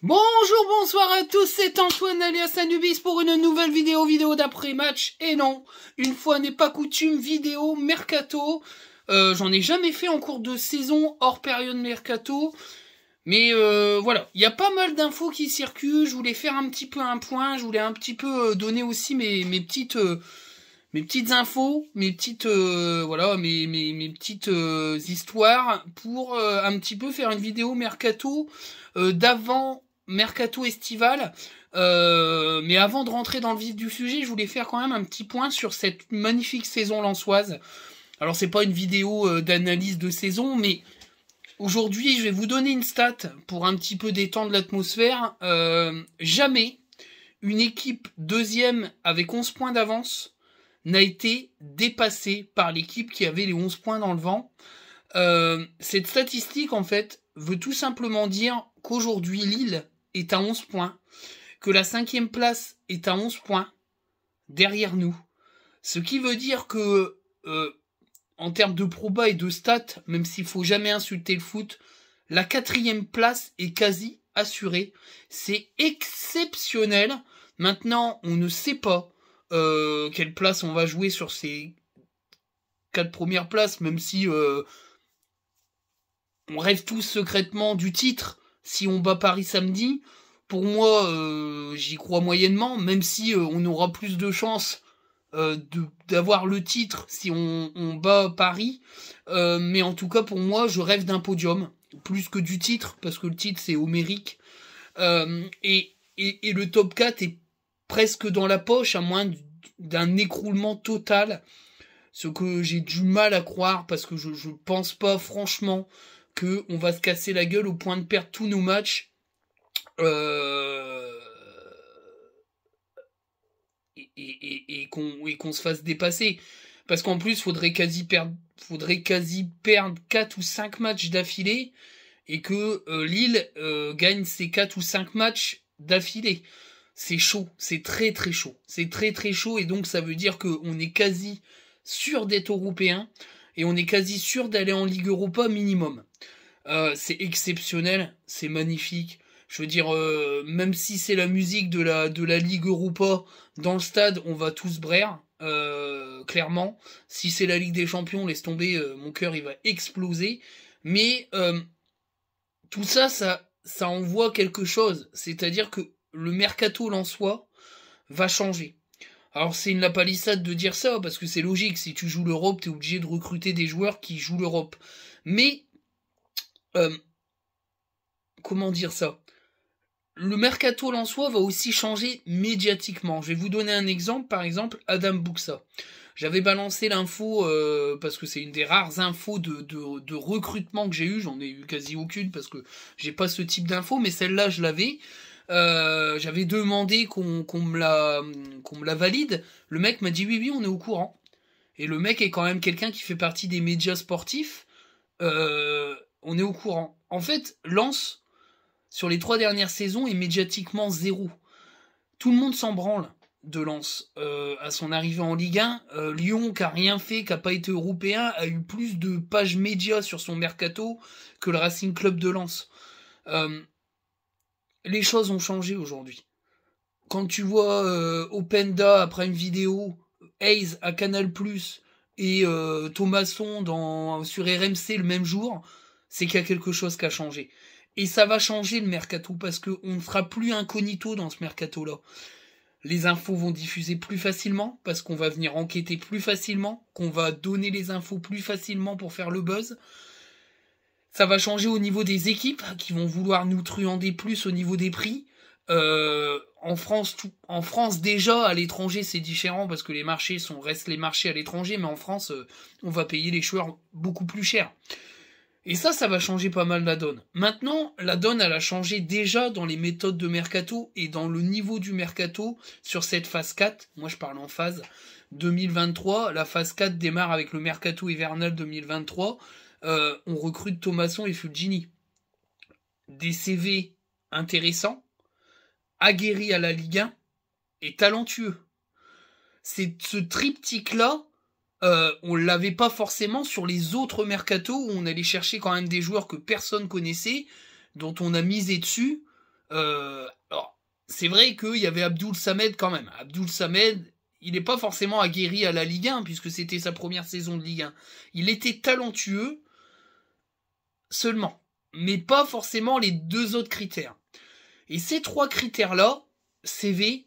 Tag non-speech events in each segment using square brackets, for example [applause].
Bonjour, bonsoir à tous, c'est Antoine alias Anubis pour une nouvelle vidéo, vidéo d'après-match. Et non, une fois n'est pas coutume, vidéo mercato. Euh, j'en ai jamais fait en cours de saison, hors période mercato. Mais euh, voilà, il y a pas mal d'infos qui circulent. Je voulais faire un petit peu un point, je voulais un petit peu euh, donner aussi mes, mes petites... mes petites infos, mes petites voilà, mes, mes, mes petites histoires pour un petit peu faire une vidéo mercato d'avant mercato estival. Euh, mais avant de rentrer dans le vif du sujet, je voulais faire quand même un petit point sur cette magnifique saison lensoise. Alors c'est pas une vidéo euh, d'analyse de saison, mais aujourd'hui je vais vous donner une stat pour un petit peu détendre l'atmosphère. Euh, jamais une équipe deuxième avec 11 points d'avance n'a été dépassée par l'équipe qui avait les 11 points dans le vent. cette statistique en fait veut tout simplement dire qu'aujourd'hui Lille est à 11 points, que la cinquième place est à 11 points derrière nous. Ce qui veut dire que, euh, en termes de proba et de stats, même s'il faut jamais insulter le foot, la quatrième place est quasi assurée. C'est exceptionnel. Maintenant, on ne sait pas euh, quelle place on va jouer sur ces quatre premières places, même si euh, on rêve tous secrètement du titre. Si on bat Paris samedi, pour moi, euh, j'y crois moyennement, même si euh, on aura plus de chances euh, d'avoir le titre si on, bat Paris. mais en tout cas, pour moi, je rêve d'un podium, plus que du titre, parce que le titre, c'est homérique. Et, et, et, le top 4 est presque dans la poche, à moins d'un écroulement total. Ce que j'ai du mal à croire, parce que je ne pense pas franchement qu'on on va se casser la gueule au point de perdre tous nos matchs. Euh, et, qu'on, se fasse dépasser. Parce qu'en plus, faudrait quasi perdre, faudrait quasi perdre 4 ou 5 matchs d'affilée et que euh, Lille euh, gagne ses 4 ou 5 matchs d'affilée. C'est chaud, c'est très très chaud. C'est très très chaud et donc ça veut dire qu'on est quasi sûr d'être européen et on est quasi sûr d'aller en Ligue Europa minimum. Euh, c'est exceptionnel, c'est magnifique. Je veux dire, euh, même si c'est la musique de la, de la Ligue Europa, dans le stade, on va tous braire, euh, clairement. Si c'est la Ligue des Champions, laisse tomber, mon cœur, il va exploser. Mais tout ça, ça, ça envoie quelque chose. C'est-à-dire que le mercato l'en soi va changer. Alors c'est une lapalissade de dire ça, parce que c'est logique, si tu joues l'Europe, tu es obligé de recruter des joueurs qui jouent l'Europe. Mais, euh, comment dire ça Le mercato soi va aussi changer médiatiquement. Je vais vous donner un exemple, par exemple Adam Buxa. J'avais balancé l'info, euh, parce que c'est une des rares infos de, recrutement que j'ai eu, j'en ai eu quasi aucune, parce que j'ai pas ce type d'info, mais celle-là je l'avais. Euh, j'avais demandé qu'on me, la, la valide. Le mec m'a dit oui, oui, on est au courant. Et le mec est quand même quelqu'un qui fait partie des médias sportifs. Euh, on est au courant. En fait, Lance, sur les trois dernières saisons, est médiatiquement zéro. Tout le monde s'en branle de Lens euh, à son arrivée en Ligue 1. Lyon, qui a rien fait, qui n'a pas été européen, a eu plus de pages médias sur son mercato que le Racing Club de Lens les choses ont changé aujourd'hui. Quand tu vois euh, Openda après une vidéo, Hayes à Canal et Thomason euh, Thomasson dans, sur RMC le même jour, c'est qu'il y a quelque chose qui a changé. Et ça va changer le mercato parce qu'on ne sera plus incognito dans ce mercato-là. Les infos vont diffuser plus facilement parce qu'on va venir enquêter plus facilement, qu'on va donner les infos plus facilement pour faire le buzz. Ça va changer au niveau des équipes hein, qui vont vouloir nous truander plus au niveau des prix. Euh, en France, tout, en France déjà, à l'étranger c'est différent parce que les marchés sont restent les marchés à l'étranger, mais en France, euh, on va payer les joueurs beaucoup plus cher. Et ça, ça va changer pas mal la donne. Maintenant, la donne, elle a changé déjà dans les méthodes de mercato et dans le niveau du mercato sur cette phase 4. Moi, je parle en phase 2023. La phase 4 démarre avec le mercato hivernal 2023. Euh, on recrute Thomasson et Fulgini. Des CV intéressants, aguerris à la Ligue 1 et talentueux. C'est ce triptyque-là, on euh, on l'avait pas forcément sur les autres mercato où on allait chercher quand même des joueurs que personne connaissait, dont on a misé dessus. Euh, c'est vrai qu'il y avait Abdul Samed quand même. Abdul Samed, il n'est pas forcément aguerri à la Ligue 1 puisque c'était sa première saison de Ligue 1. Il était talentueux, seulement, mais pas forcément les deux autres critères. Et ces trois critères-là, CV,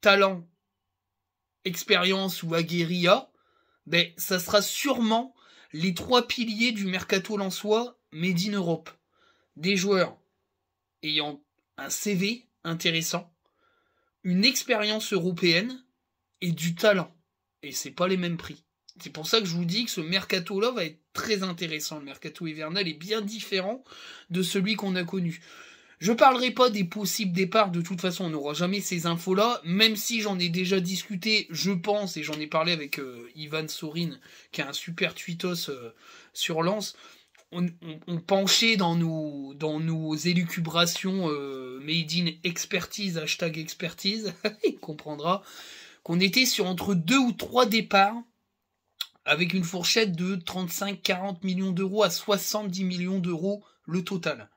talent, expérience ou aguerria, ben, ça sera sûrement les trois piliers du mercato lensois made in Europe. Des joueurs ayant un CV intéressant, une expérience européenne et du talent. Et c'est pas les mêmes prix. C'est pour ça que je vous dis que ce mercato-là va être très intéressant. Le mercato hivernal est bien différent de celui qu'on a connu. Je parlerai pas des possibles départs, de toute façon on n'aura jamais ces infos-là, même si j'en ai déjà discuté, je pense, et j'en ai parlé avec euh, Ivan Sorin, qui a un super tweetos euh, sur Lance, on, penchait dans nos, dans nos élucubrations euh, made in expertise, hashtag expertise, [laughs] il comprendra, qu'on était sur entre deux ou trois départs avec une fourchette de 35-40 millions d'euros à 70 millions d'euros le total.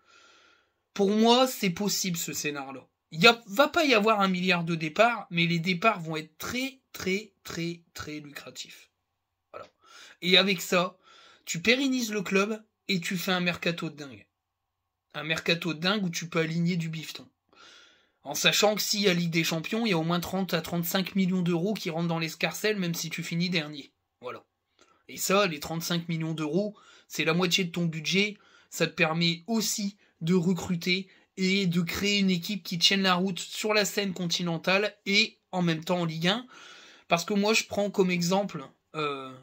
Pour moi, c'est possible ce scénario là Il va pas y avoir un milliard de départs, mais les départs vont être très, très, très, très lucratifs. Voilà. Et avec ça, tu pérennises le club et tu fais un mercato de dingue. Un mercato de dingue où tu peux aligner du bifton. En sachant que s'il y a Ligue des Champions, il y a au moins 30 à 35 millions d'euros qui rentrent dans l'escarcelle, même si tu finis dernier. Voilà. Et ça, les 35 millions d'euros, c'est la moitié de ton budget. Ça te permet aussi de recruter et de créer une équipe qui tienne la route sur la scène continentale et en même temps en Ligue 1. Parce que moi, je prends comme exemple. Euh,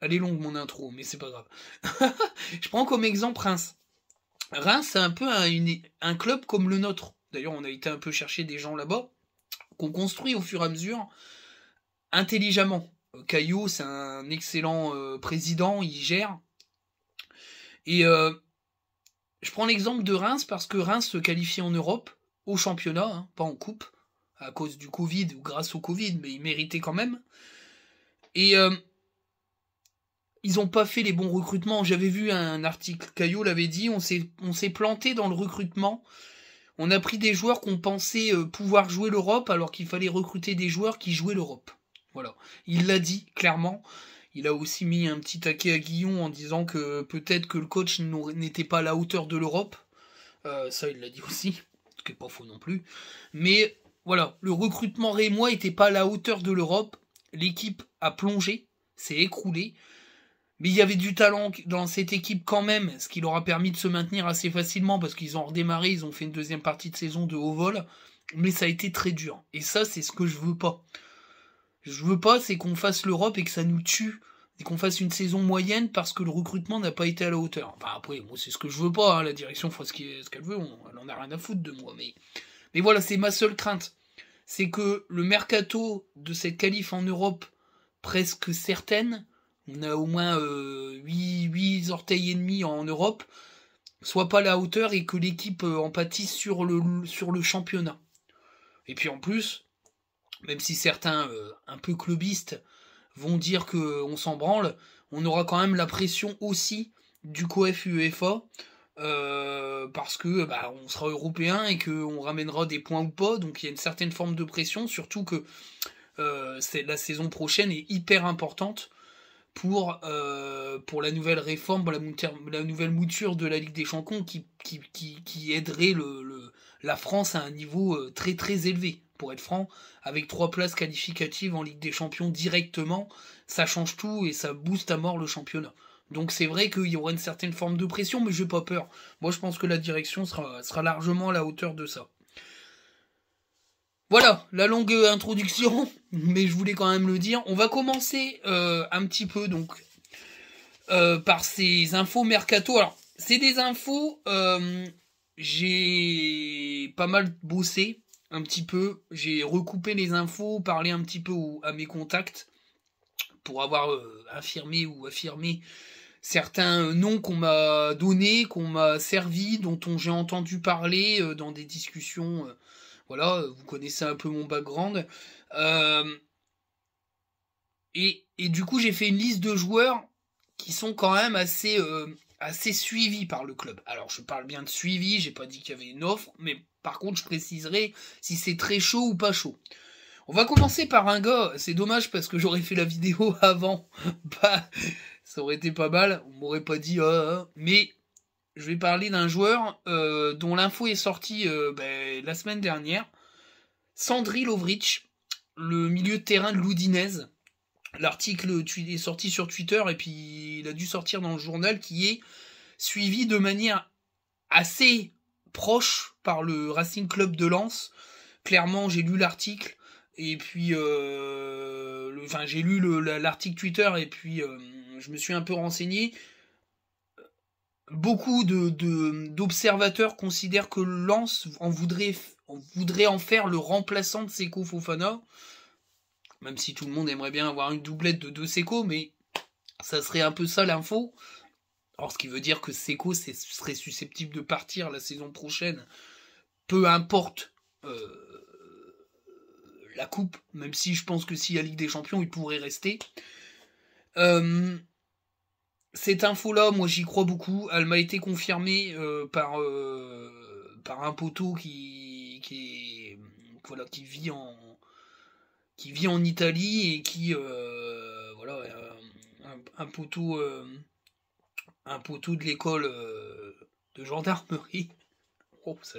elle est longue mon intro, mais c'est pas grave. [laughs] je prends comme exemple Reims. Reims, c'est un peu un, un club comme le nôtre. D'ailleurs, on a été un peu chercher des gens là-bas qu'on construit au fur et à mesure intelligemment. Caillou, c'est un excellent euh, président, il gère. Et euh, je prends l'exemple de Reims parce que Reims se qualifie en Europe au championnat, hein, pas en coupe, à cause du Covid ou grâce au Covid, mais il méritait quand même. Et euh, ils n'ont pas fait les bons recrutements. J'avais vu un article, Caillou l'avait dit, on s'est planté dans le recrutement. On a pris des joueurs qu'on pensait pouvoir jouer l'Europe alors qu'il fallait recruter des joueurs qui jouaient l'Europe. Voilà. Il l'a dit clairement. Il a aussi mis un petit taquet à Guillon en disant que peut-être que le coach n'était pas à la hauteur de l'Europe. Euh, ça, il l'a dit aussi, ce qui n'est pas faux non plus. Mais voilà, le recrutement rémois n'était pas à la hauteur de l'Europe. L'équipe a plongé, s'est écroulée. Mais il y avait du talent dans cette équipe quand même, ce qui leur a permis de se maintenir assez facilement parce qu'ils ont redémarré, ils ont fait une deuxième partie de saison de haut vol. Mais ça a été très dur. Et ça, c'est ce que je veux pas je veux pas, c'est qu'on fasse l'Europe et que ça nous tue. Et qu'on fasse une saison moyenne parce que le recrutement n'a pas été à la hauteur. Enfin, après, moi, c'est ce que je veux pas. Hein. La direction fera ce qu'elle veut. elle en a rien à foutre de moi. Mais, mais voilà, c'est ma seule crainte. C'est que le mercato de cette qualif en Europe, presque certaine, on a au moins 8, euh, orteils et demi en Europe, soit pas à la hauteur et que l'équipe euh, en pâtisse sur le, sur le championnat. Et puis en plus, même si certains euh, un peu clubistes vont dire qu'on s'en branle, on aura quand même la pression aussi du co UEFA euh, parce que bah, on sera européen et qu'on ramènera des points ou pas, donc il y a une certaine forme de pression, surtout que euh, la saison prochaine est hyper importante pour, pour la nouvelle réforme, la, nouvelle mouture de la Ligue des Champions qui, qui, aiderait le, la France à un niveau très très élevé pour être franc, avec trois places qualificatives en Ligue des Champions directement, ça change tout et ça booste à mort le championnat. Donc c'est vrai qu'il y aura une certaine forme de pression, mais j'ai pas peur. Moi je pense que la direction sera, largement à la hauteur de ça. Voilà, la longue introduction, [laughs] mais je voulais quand même le dire. On va commencer euh, un petit peu donc euh, par ces infos mercato. Alors, c'est des infos. Euh, j'ai pas mal bossé un petit peu, j'ai recoupé les infos, parlé un petit peu à mes contacts pour avoir euh, affirmé ou affirmé certains euh, noms qu'on m'a donnés, qu'on m'a servi, dont j'ai entendu parler euh, dans des discussions. voilà, vous connaissez un peu mon background. Et, et, du coup, j'ai fait une liste de joueurs qui sont quand même assez, assez suivis par le club. Alors, je parle bien de suivi, j'ai pas dit qu'il y avait une offre, mais par contre, je préciserai si c'est très chaud ou pas chaud. On va commencer par un gars, c'est dommage parce que j'aurais fait la vidéo [laughs] avant, bah, ça aurait été pas mal, on m'aurait pas dit, ah, ah, ah. mais je vais parler d'un joueur euh, dont l'info est sortie euh, ben, la semaine dernière, Sandri Lovric, le milieu de terrain de l'Oudinez. L'article est sorti sur Twitter et puis il a dû sortir dans le journal qui est suivi de manière assez proche par le Racing Club de Lens. Clairement, j'ai lu l'article et puis, euh, enfin, j'ai lu l'article Twitter et puis euh, je me suis un peu renseigné. Beaucoup d'observateurs considèrent que Lens en voudrait, en voudrait, en faire le remplaçant de Seco Fofana. Même si tout le monde aimerait bien avoir une doublette de deux seco mais ça serait un peu ça l'info. Or, ce qui veut dire que Seco serait susceptible de partir la saison prochaine peu importe euh, la coupe, même si je pense que s'il y a Ligue des Champions, il pourrait rester. Euh, cette info-là, moi j'y crois beaucoup. Elle m'a été confirmée euh, par, par un poteau qui, qui, est, voilà, qui, vit en, qui vit en Italie et qui. voilà, un, un poteau de l'école de gendarmerie ça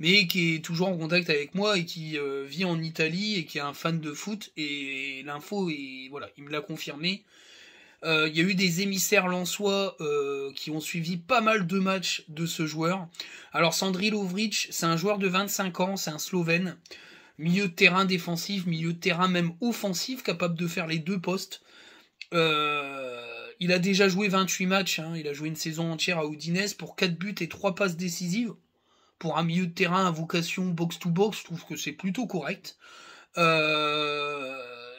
mais qui est toujours en contact avec moi et qui euh, vit en Italie et qui est un fan de foot. Et l'info, voilà, il me l'a confirmé. Euh, il y a eu des émissaires lançois euh, qui ont suivi pas mal de matchs de ce joueur. Alors Sandri Lovric, c'est un joueur de 25 ans, c'est un Slovène, milieu de terrain défensif, milieu de terrain même offensif, capable de faire les deux postes. il a déjà joué 28 matchs, hein. il a joué une saison entière à Udinese pour 4 buts et 3 passes décisives pour un milieu de terrain à vocation box-to-box, je trouve que c'est plutôt correct. Euh,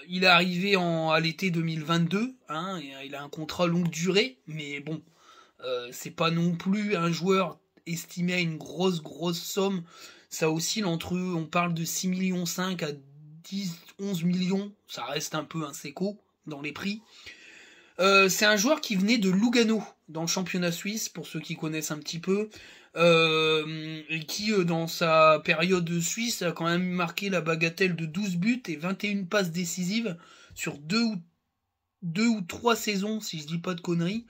il est arrivé en, à l'été 2022, hein, il a un contrat longue durée, mais bon, euh, c'est pas non plus un joueur estimé à une grosse, grosse somme. Ça oscille entre, on parle de 6,5 millions à 10, 11 millions, ça reste un peu un séco dans les prix. Euh, c'est un joueur qui venait de Lugano dans le championnat suisse, pour ceux qui connaissent un petit peu. Euh, et qui euh, dans sa période suisse a quand même marqué la bagatelle de 12 buts et 21 passes décisives sur deux ou, deux ou trois saisons, si je dis pas de conneries,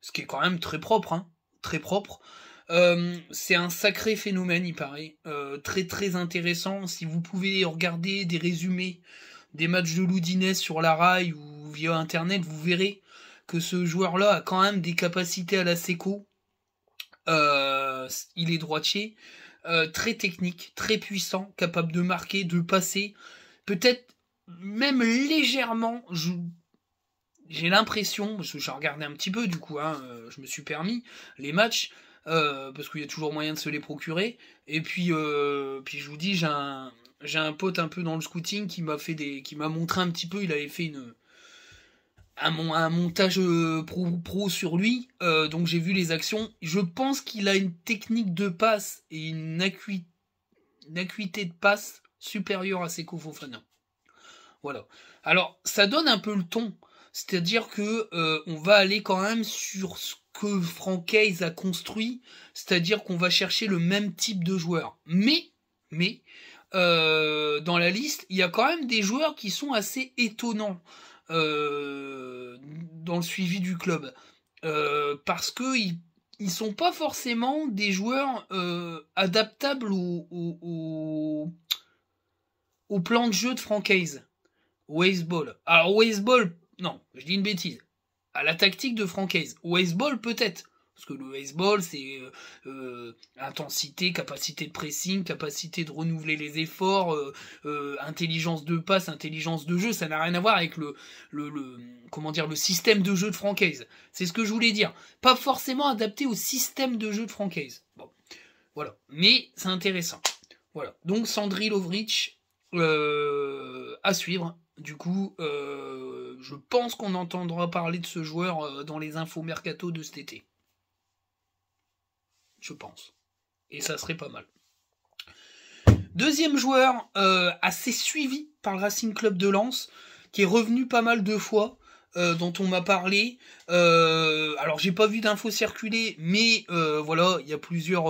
ce qui est quand même très propre, hein, très propre. Euh, c'est un sacré phénomène, il paraît. très très intéressant. Si vous pouvez regarder des résumés des matchs de Loudinès sur la rail ou via internet, vous verrez que ce joueur-là a quand même des capacités à la Seco il est droitier, euh, très technique, très puissant, capable de marquer, de passer, peut-être même légèrement, j'ai l'impression, parce que j'ai regardé un petit peu du coup, hein, euh, je me suis permis les matchs, euh, parce qu'il y a toujours moyen de se les procurer. Et puis, puis je vous dis, j'ai un, un pote un peu dans le scouting qui m'a fait des, qui m'a montré un petit peu, il avait fait une, un, montage euh, pro, sur lui, euh, donc j'ai vu les actions. Je pense qu'il a une technique de passe et une, acuité, de passe supérieure à ses Fofana. Voilà. Alors, ça donne un peu le ton. C'est-à-dire que euh, on va aller quand même sur ce que Franck Hayes a construit, c'est-à-dire qu'on va chercher le même type de joueur. Mais, mais, dans la liste, il y a quand même des joueurs qui sont assez étonnants. Euh, le suivi du club. Euh, parce que ils, sont pas forcément des joueurs euh, adaptables au, au, plan de jeu de Francaise, au baseball. Alors Wazeball, non, je dis une bêtise. À la tactique de Francaise, Hayes, baseball peut-être. Parce que le baseball, c'est euh, euh, intensité, capacité de pressing, capacité de renouveler les efforts, euh, intelligence de passe, intelligence de jeu. Ça n'a rien à voir avec le, comment dire, le système de jeu de Francaise. C'est ce que je voulais dire. Pas forcément adapté au système de jeu de Francaise. voilà. Mais c'est intéressant. Voilà. Donc Sandri Lovrich à suivre. Du coup, je pense qu'on entendra parler de ce joueur dans les infos mercato de cet été je pense. Et ça serait pas mal. Deuxième joueur euh, assez suivi par le Racing Club de Lens, qui est revenu pas mal de fois, euh, dont on m'a parlé. Euh, alors j'ai pas vu d'infos circuler, mais voilà, il y a plusieurs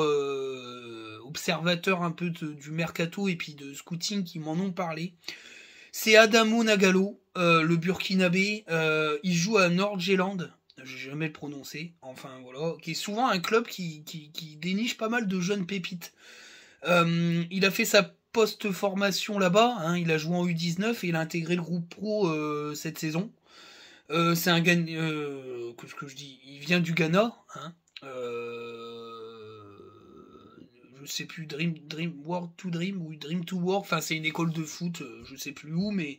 observateurs un peu du mercato et puis de scouting qui m'en ont parlé. C'est Adamo Nagalo, le Burkinabé. il joue à Nordjylland, j'ai jamais le prononcé, enfin voilà, qui est souvent un club qui, déniche pas mal de jeunes pépites. Euh, il a fait sa post-formation là-bas, hein. il a joué en U19 et il a intégré le groupe pro euh, cette saison. Euh, c'est un Ghana, quest ce que je dis, il vient du Ghana, Je hein. je sais plus Dream Dream World to Dream ou Dream to World, enfin c'est une école de foot, je sais plus où, mais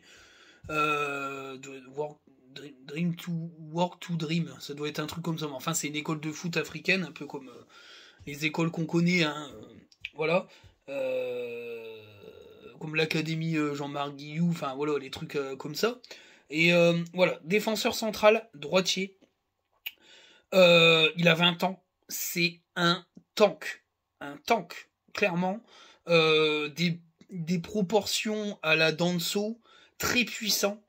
to Work to Dream. Ça doit être un truc comme ça. Enfin, c'est une école de foot africaine, un peu comme euh, les écoles qu'on connaît. Hein, euh, voilà. Euh, comme l'Académie Jean-Marc Guillou. Enfin, voilà, les trucs comme ça. Et voilà, défenseur central, droitier. il a 20 ans. C'est un tank. Un tank, clairement. des, des proportions à la Danso, très puissant.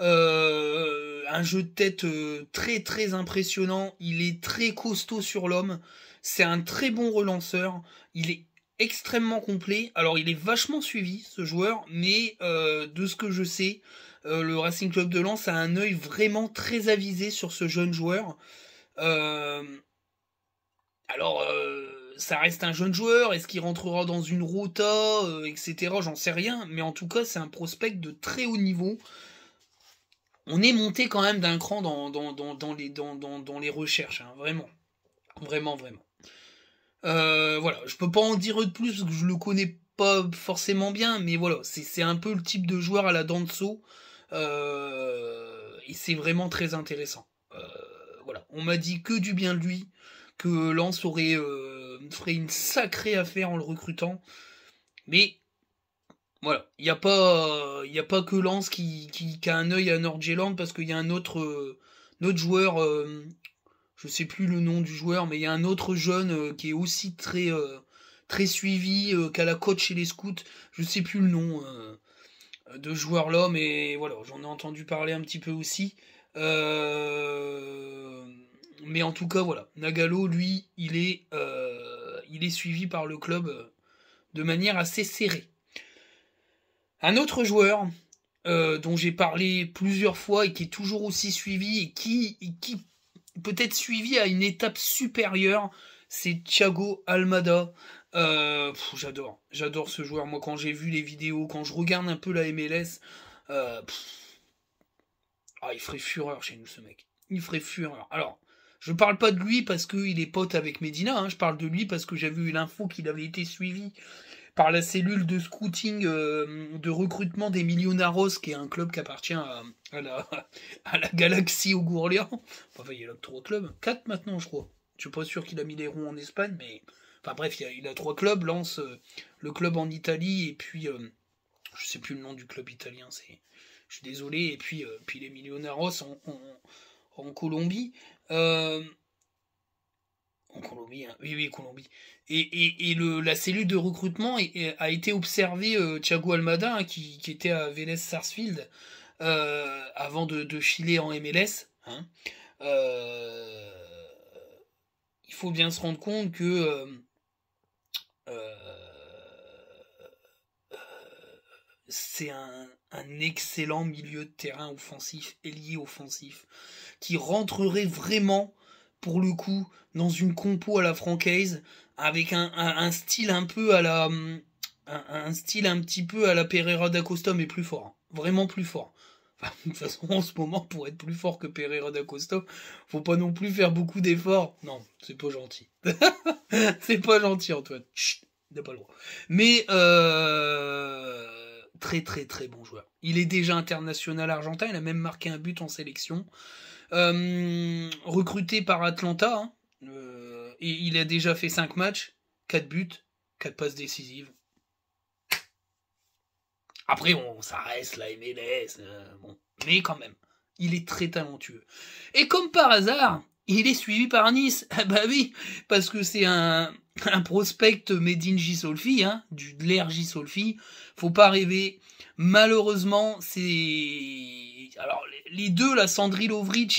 Euh, un jeu de tête euh, très très impressionnant. Il est très costaud sur l'homme. C'est un très bon relanceur. Il est extrêmement complet. Alors il est vachement suivi ce joueur, mais euh, de ce que je sais, euh, le Racing Club de Lens a un œil vraiment très avisé sur ce jeune joueur. Alors ça reste un jeune joueur, est-ce qu'il rentrera dans une rota, etc. J'en sais rien, mais en tout cas c'est un prospect de très haut niveau on est monté quand même d'un cran dans, dans, dans, dans les, dans, les recherches, hein, vraiment. Vraiment, vraiment. Euh, voilà, je peux pas en dire de plus, parce que je le connais pas forcément bien, mais voilà, c'est un peu le type de joueur à la de euh, et c'est vraiment très intéressant. Euh, voilà, on m'a dit que du bien de lui, que Lance aurait euh, ferait une sacrée affaire en le recrutant, mais voilà, il n'y a, pas, y a pas que Lance qui, qui, a un œil à Nordjylland parce qu'il y a un autre, euh, joueur, euh, je sais plus le nom du joueur, mais il y a un autre jeune euh, qui est aussi très, très suivi, qu'à la coach chez les scouts, je sais plus le nom de joueur là, mais voilà, j'en ai entendu parler un petit peu aussi. mais en tout cas, voilà, Nagalo, lui, il est, il est suivi par le club de manière assez serrée. Un autre joueur euh, dont j'ai parlé plusieurs fois et qui est toujours aussi suivi et qui, peut être suivi à une étape supérieure, c'est Thiago Almada. Euh, j'adore, j'adore ce joueur. Moi, quand j'ai vu les vidéos, quand je regarde un peu la MLS, euh, ah, il ferait fureur chez nous, ce mec. Il ferait fureur. Alors, je parle pas de lui parce qu'il est pote avec Medina. Hein. Je parle de lui parce que j'avais eu l'info qu'il avait été suivi par la cellule de scouting euh, de recrutement des Millionaros, qui est un club qui appartient à, [laughs] la, galaxie au Gourlian. Enfin, il y a trois clubs, quatre maintenant, je crois. Je suis pas sûr qu'il a mis les ronds en Espagne, mais enfin bref, il a, trois clubs. Lance euh, le club en Italie et puis euh, je sais plus le nom du club italien. C'est, je suis désolé. Et puis puis les Millionaros en, en Colombie. Colombie, hein. oui, oui, Colombie. Et, la cellule de recrutement a été observée, euh, Thiago Almada, hein, qui, qui, était à Vélez Sarsfield, euh, avant de, de, filer en MLS. Hein. Euh, il faut bien se rendre compte que c'est un, excellent milieu de terrain offensif, ailier offensif, qui rentrerait vraiment pour le coup, dans une compo à la francaise, avec un, un, style un peu à la. Euh, un, style un petit peu à la Pereira Costa mais plus fort. Hein. Vraiment plus fort. [laughs] Enfin, de toute façon, en ce moment, pour être plus fort que Pereira da Costa, faut pas non plus faire beaucoup d'efforts. Non, c'est pas gentil. [laughs] c'est pas gentil, Antoine. Chut, pas le droit. Mais, euh, très très très bon joueur. Il est déjà international argentin, il a même marqué un but en sélection. Euh, recruté par Atlanta, hein. euh, et il a déjà fait 5 matchs, 4 buts, 4 passes décisives. Après, on, ça reste la MLS, euh, bon, mais quand même, il est très talentueux. Et comme par hasard, il est suivi par Nice. Ah [laughs] bah oui, parce que c'est un, prospect made in hein, du, de Faut pas rêver. Malheureusement, c'est... Alors, les les deux, la Sandri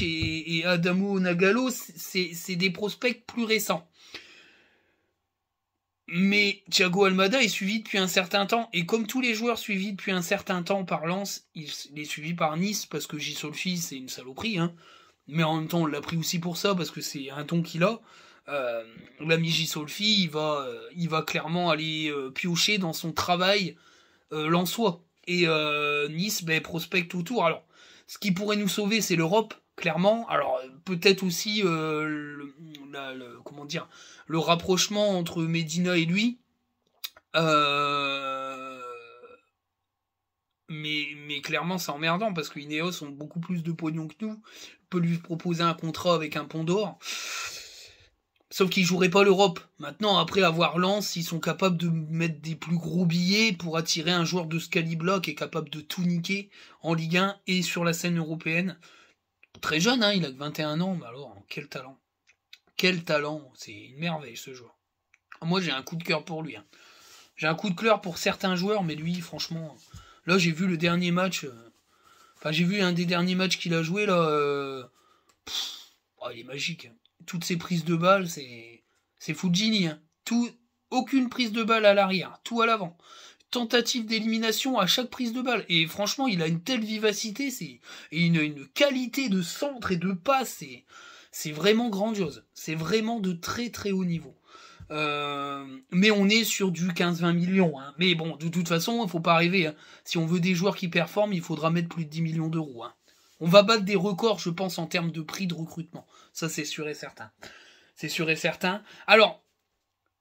et, Adamo Nagalo, c'est des prospects plus récents. Mais Thiago Almada est suivi depuis un certain temps. Et comme tous les joueurs suivis depuis un certain temps par Lens, il est suivi par Nice parce que Gisolfi, c'est une saloperie. Hein. Mais en même temps, on l'a pris aussi pour ça parce que c'est un ton qu'il a. Euh, l'ami Gisolfi, il va, euh, il va clairement aller euh, piocher dans son travail lensois. Et Nice ben, prospecte autour. Alors, ce qui pourrait nous sauver, c'est l'Europe, clairement. Alors euh, peut-être aussi euh, le, comment dire, le rapprochement entre Medina et lui. Euh, mais, mais clairement, c'est emmerdant parce que Ineos ont beaucoup plus de pognon que nous. Peut lui proposer un contrat avec un pont d'or. Sauf qu'ils joueraient pas l'Europe. Maintenant, après avoir lancé, ils sont capables de mettre des plus gros billets pour attirer un joueur de ce calibre qui est capable de tout niquer en Ligue 1 et sur la scène européenne. Très jeune, hein, il a que 21 ans, mais alors, quel talent. Quel talent, c'est une merveille ce joueur. Moi, j'ai un coup de cœur pour lui. Hein. J'ai un coup de cœur pour certains joueurs, mais lui, franchement, là, j'ai vu le dernier match. Euh, enfin, j'ai vu un des derniers matchs qu'il a joué, là. Euh, oh, il est magique. Hein toutes ces prises de balles, c'est, c'est fou hein. Tout, aucune prise de balle à l'arrière, tout à l'avant. Tentative d'élimination à chaque prise de balle. Et franchement, il a une telle vivacité, c'est et une, une, qualité de centre et de passe, c'est, vraiment grandiose. C'est vraiment de très très haut niveau. Euh, mais on est sur du 15-20 millions. Hein. Mais bon, de toute façon, il hein, faut pas rêver. Si on veut des joueurs qui performent, il faudra mettre plus de 10 millions d'euros. On va battre des records, je pense, en termes de prix de recrutement. Ça, c'est sûr et certain. C'est sûr et certain. Alors,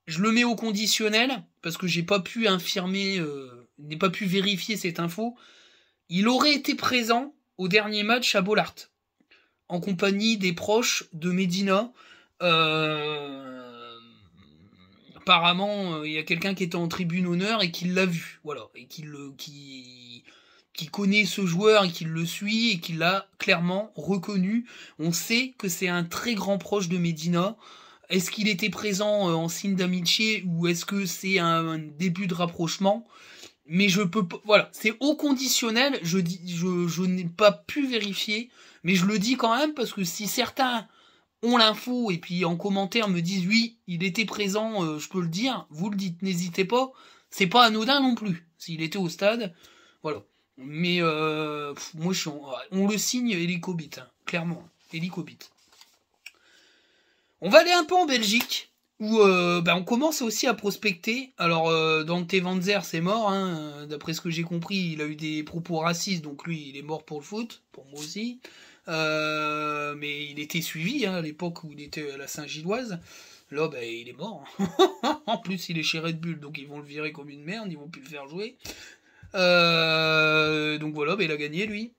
je le mets au conditionnel parce que j'ai pas pu infirmer, euh, n'ai pas pu vérifier cette info. Il aurait été présent au dernier match à Bollard, en compagnie des proches de Medina. Euh, apparemment, euh, il y a quelqu'un qui était en tribune honneur et qui l'a vu, voilà, et qui le, qui, qui connaît ce joueur et qui le suit et qui l'a clairement reconnu. On sait que c'est un très grand proche de Medina. Est-ce qu'il était présent euh, en signe d'amitié ou est-ce que c'est un début de rapprochement Mais je peux voilà, c'est au conditionnel, je dis je, je n'ai pas pu vérifier, mais je le dis quand même parce que si certains ont l'info et puis en commentaire me disent oui, il était présent, euh, je peux le dire, vous le dites, n'hésitez pas, c'est pas anodin non plus s'il était au stade. Voilà. Mais euh, moi, euh, on le signe Helicobit, hein, clairement. Helicobit. On va aller un peu en Belgique, où euh, ben, on commence aussi à prospecter. Alors, euh, dans c'est mort. Hein, d'après ce que j'ai compris, il a eu des propos racistes, donc lui, il est mort pour le foot, pour moi aussi. mais il était suivi hein, à l'époque où il était à la Saint-Gilloise. Là, ben, il est mort. [laughs] en plus, il est chez Red Bull, donc ils vont le virer comme une merde, ils vont plus le faire jouer. Euh, donc voilà, bah, il a gagné lui.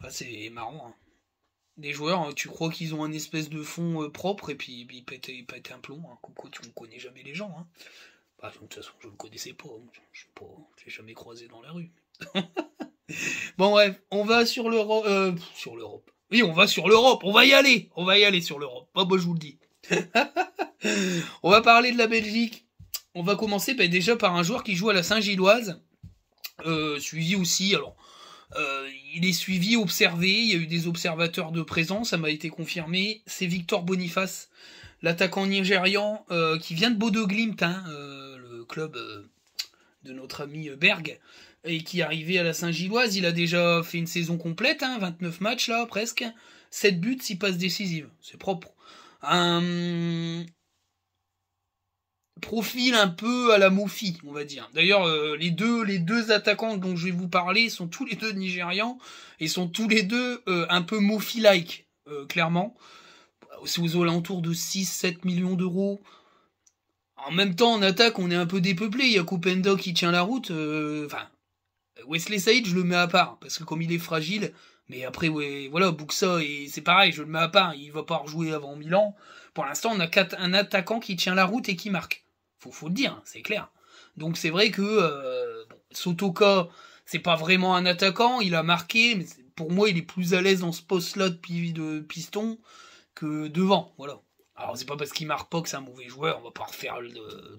Bah, c'est marrant. Hein. Des joueurs, hein, tu crois qu'ils ont un espèce de fond euh, propre et puis bah, ils pètent, ils un plomb. Hein. quoi tu ne connais jamais les gens. Hein. de toute façon, je ne le connaissais pas. Je ne l'ai jamais croisé dans la rue. [laughs] bon, bref, on va sur l'Europe. Euh, sur l'Europe. Oui, on va sur l'Europe. On va y aller. On va y aller sur l'Europe. beau, je vous le dis. [laughs] on va parler de la Belgique. On va commencer déjà par un joueur qui joue à la Saint-Gilloise. Euh, suivi aussi, alors, euh, il est suivi, observé, il y a eu des observateurs de présence, ça m'a été confirmé. C'est Victor Boniface, l'attaquant nigérian, euh, qui vient de Bodoglimt, hein, le club de notre ami Berg, et qui est arrivé à la Saint-Gilloise. Il a déjà fait une saison complète, 29 hein, matchs là, presque. 7 buts, 6 passes décisives. C'est propre profil un peu à la Mofi, on va dire. D'ailleurs, euh, les deux les deux attaquants dont je vais vous parler sont tous les deux nigérians et sont tous les deux euh, un peu Mofi-like, euh, clairement. C'est aux alentours de 6-7 millions d'euros. En même temps, en attaque, on est un peu dépeuplé. Il y a Coupendo qui tient la route. Enfin, Wesley Saïd, je le mets à part, parce que comme il est fragile, mais après, voilà, Buxa, c'est pareil, je le mets à part, il va pas rejouer avant Milan. Pour l'instant, on a un attaquant qui tient la route et qui marque. Faut, le dire, c'est clair. Donc c'est vrai que euh, Sotoka, c'est pas vraiment un attaquant, il a marqué, mais pour moi, il est plus à l'aise dans ce poste-là de, de piston que devant. Voilà. Alors c'est pas parce qu'il marque pas que c'est un mauvais joueur, on va pas refaire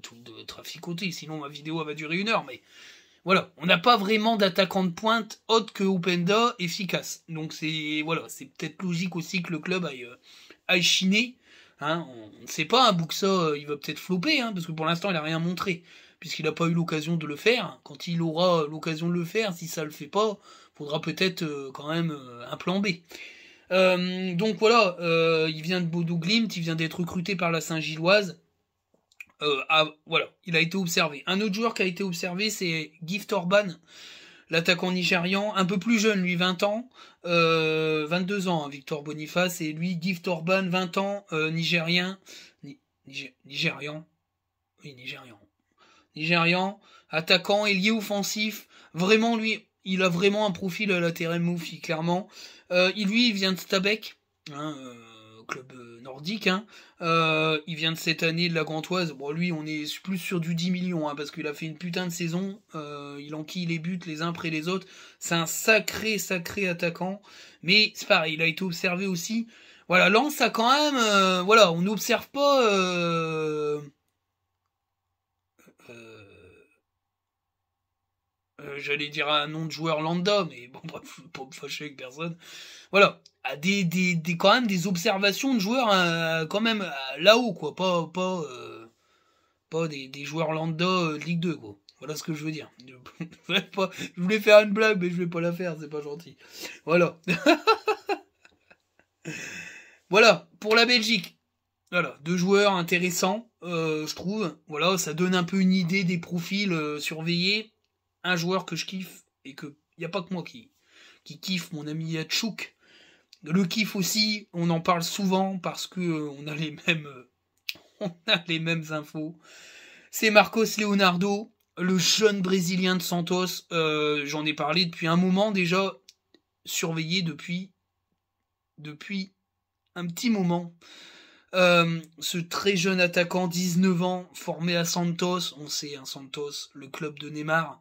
tout le traficoté, sinon ma vidéo va durer une heure, mais voilà, on n'a pas vraiment d'attaquant de pointe autre que Openda efficace. Donc c'est voilà, c'est peut-être logique aussi que le club aille, euh, aille chiner Hein, on ne sait pas, un hein, Buxa, euh, il va peut-être flopper, hein, parce que pour l'instant, il n'a rien montré, puisqu'il n'a pas eu l'occasion de le faire. Quand il aura l'occasion de le faire, si ça ne le fait pas, faudra peut-être euh, quand même euh, un plan B. donc voilà, il vient de Bodo Glimt, il vient d'être recruté par la Saint-Gilloise. Ah, voilà, il a été observé. Un autre joueur qui a été observé, c'est Gift Orban l'attaquant nigérian, un peu plus jeune, lui 20 ans, 22 euh, ans, hein, Victor Boniface, et lui Gift Orban, 20 ans, euh, nigérian, nigérian, oui nigérian, nigérian, attaquant, ailier offensif, vraiment lui, il a vraiment un profil à la TRM Moufi, clairement. Euh, il lui, vient de Stabek, hein, club Hein. Euh, il vient de cette année de la Gantoise. Bon, lui, on est plus sur du 10 millions hein, parce qu'il a fait une putain de saison. Euh, il enquille les buts les uns après les autres. C'est un sacré, sacré attaquant. Mais c'est pareil, il a été observé aussi. Voilà, Lance a quand même. Euh, voilà, on n'observe pas euh, Euh, j'allais dire un nom de joueur lambda, mais bon, [laughs] bref, pour me fâcher avec personne. Voilà, à ah, des, des, des, quand même des observations de joueurs euh, quand même là-haut, quoi, pas, pas, euh, pas des, des, joueurs lambda de Ligue 2, quoi. Voilà ce que je veux dire. [laughs] Je, voulais faire une blague, mais je vais pas la faire, c'est pas gentil. Voilà. [laughs] voilà, pour la Belgique. Voilà, deux joueurs intéressants, je trouve. Voilà, ça donne un peu une idée des profils surveillés un joueur que je kiffe et que n'y a pas que moi qui, qui kiffe, mon ami Yachouk. Le kiffe aussi, on en parle souvent parce que euh, on a les mêmes [laughs] on a les mêmes infos. C'est Marcos Leonardo, le jeune brésilien de Santos, euh, j'en ai parlé depuis un moment déjà surveillé depuis depuis un petit moment euh, ce très jeune attaquant, 19 ans, formé à Santos, on sait, un hein, Santos, le club de Neymar,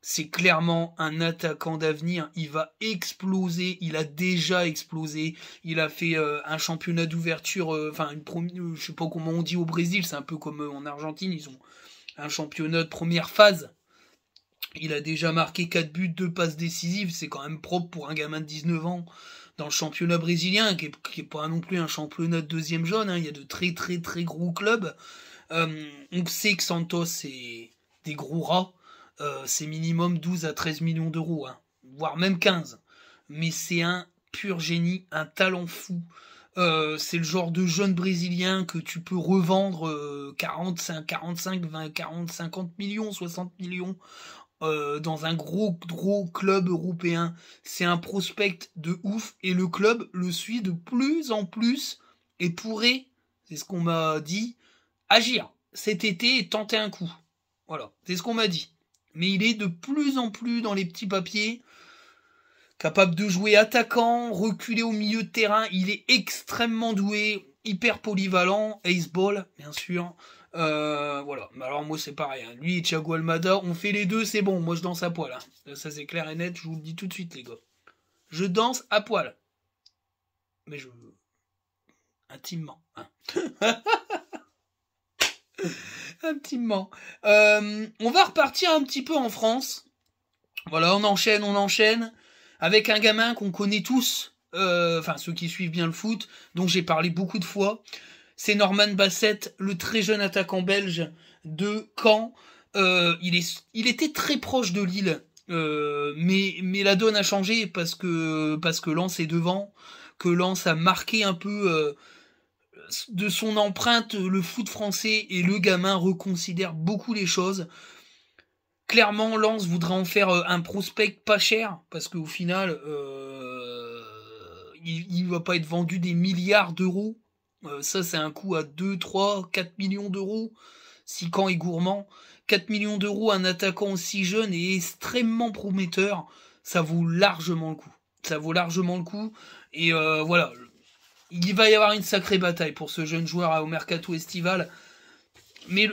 c'est clairement un attaquant d'avenir. Il va exploser, il a déjà explosé. Il a fait euh, un championnat d'ouverture, euh, enfin, première, je sais pas comment on dit au Brésil, c'est un peu comme en Argentine, ils ont un championnat de première phase. Il a déjà marqué 4 buts, 2 passes décisives, c'est quand même propre pour un gamin de 19 ans dans le championnat brésilien, qui n'est pas non plus un championnat de deuxième jeune, hein. il y a de très très très gros clubs. Euh, on sait que Santos, c'est des gros rats, euh, c'est minimum 12 à 13 millions d'euros, hein. voire même 15. Mais c'est un pur génie, un talent fou. Euh, c'est le genre de jeune brésilien que tu peux revendre 45, 45, 20, 40, 50 millions, 60 millions euh, dans un gros, gros club européen. C'est un prospect de ouf et le club le suit de plus en plus et pourrait, c'est ce qu'on m'a dit, agir cet été et tenter un coup. Voilà, c'est ce qu'on m'a dit. Mais il est de plus en plus dans les petits papiers, capable de jouer attaquant, reculer au milieu de terrain. Il est extrêmement doué, hyper polyvalent, ace ball, bien sûr. Euh, voilà. Alors moi c'est pareil. Hein. Lui et Thiago Almada, on fait les deux, c'est bon. Moi je danse à poil. Hein. Ça c'est clair et net, je vous le dis tout de suite les gars. Je danse à poil. Mais je... Intimement. Hein. [laughs] Intimement. Euh, on va repartir un petit peu en France. Voilà, on enchaîne, on enchaîne. Avec un gamin qu'on connaît tous. Euh, enfin, ceux qui suivent bien le foot, dont j'ai parlé beaucoup de fois c'est Norman Bassett, le très jeune attaquant belge de Caen. Euh, il, est, il était très proche de Lille, euh, mais, mais la donne a changé parce que, parce que Lens est devant, que Lance a marqué un peu euh, de son empreinte le foot français et le gamin reconsidère beaucoup les choses. Clairement, Lance voudra en faire un prospect pas cher parce qu'au final, il ne va pas être vendu des milliards d'euros euh, ça, c'est un coût à 2, 3, 4 millions d'euros. Si quand est gourmand, 4 millions d'euros, un attaquant aussi jeune et extrêmement prometteur, ça vaut largement le coup. Ça vaut largement le coup. Et euh, voilà, il va y avoir une sacrée bataille pour ce jeune joueur au mercato estival. Mais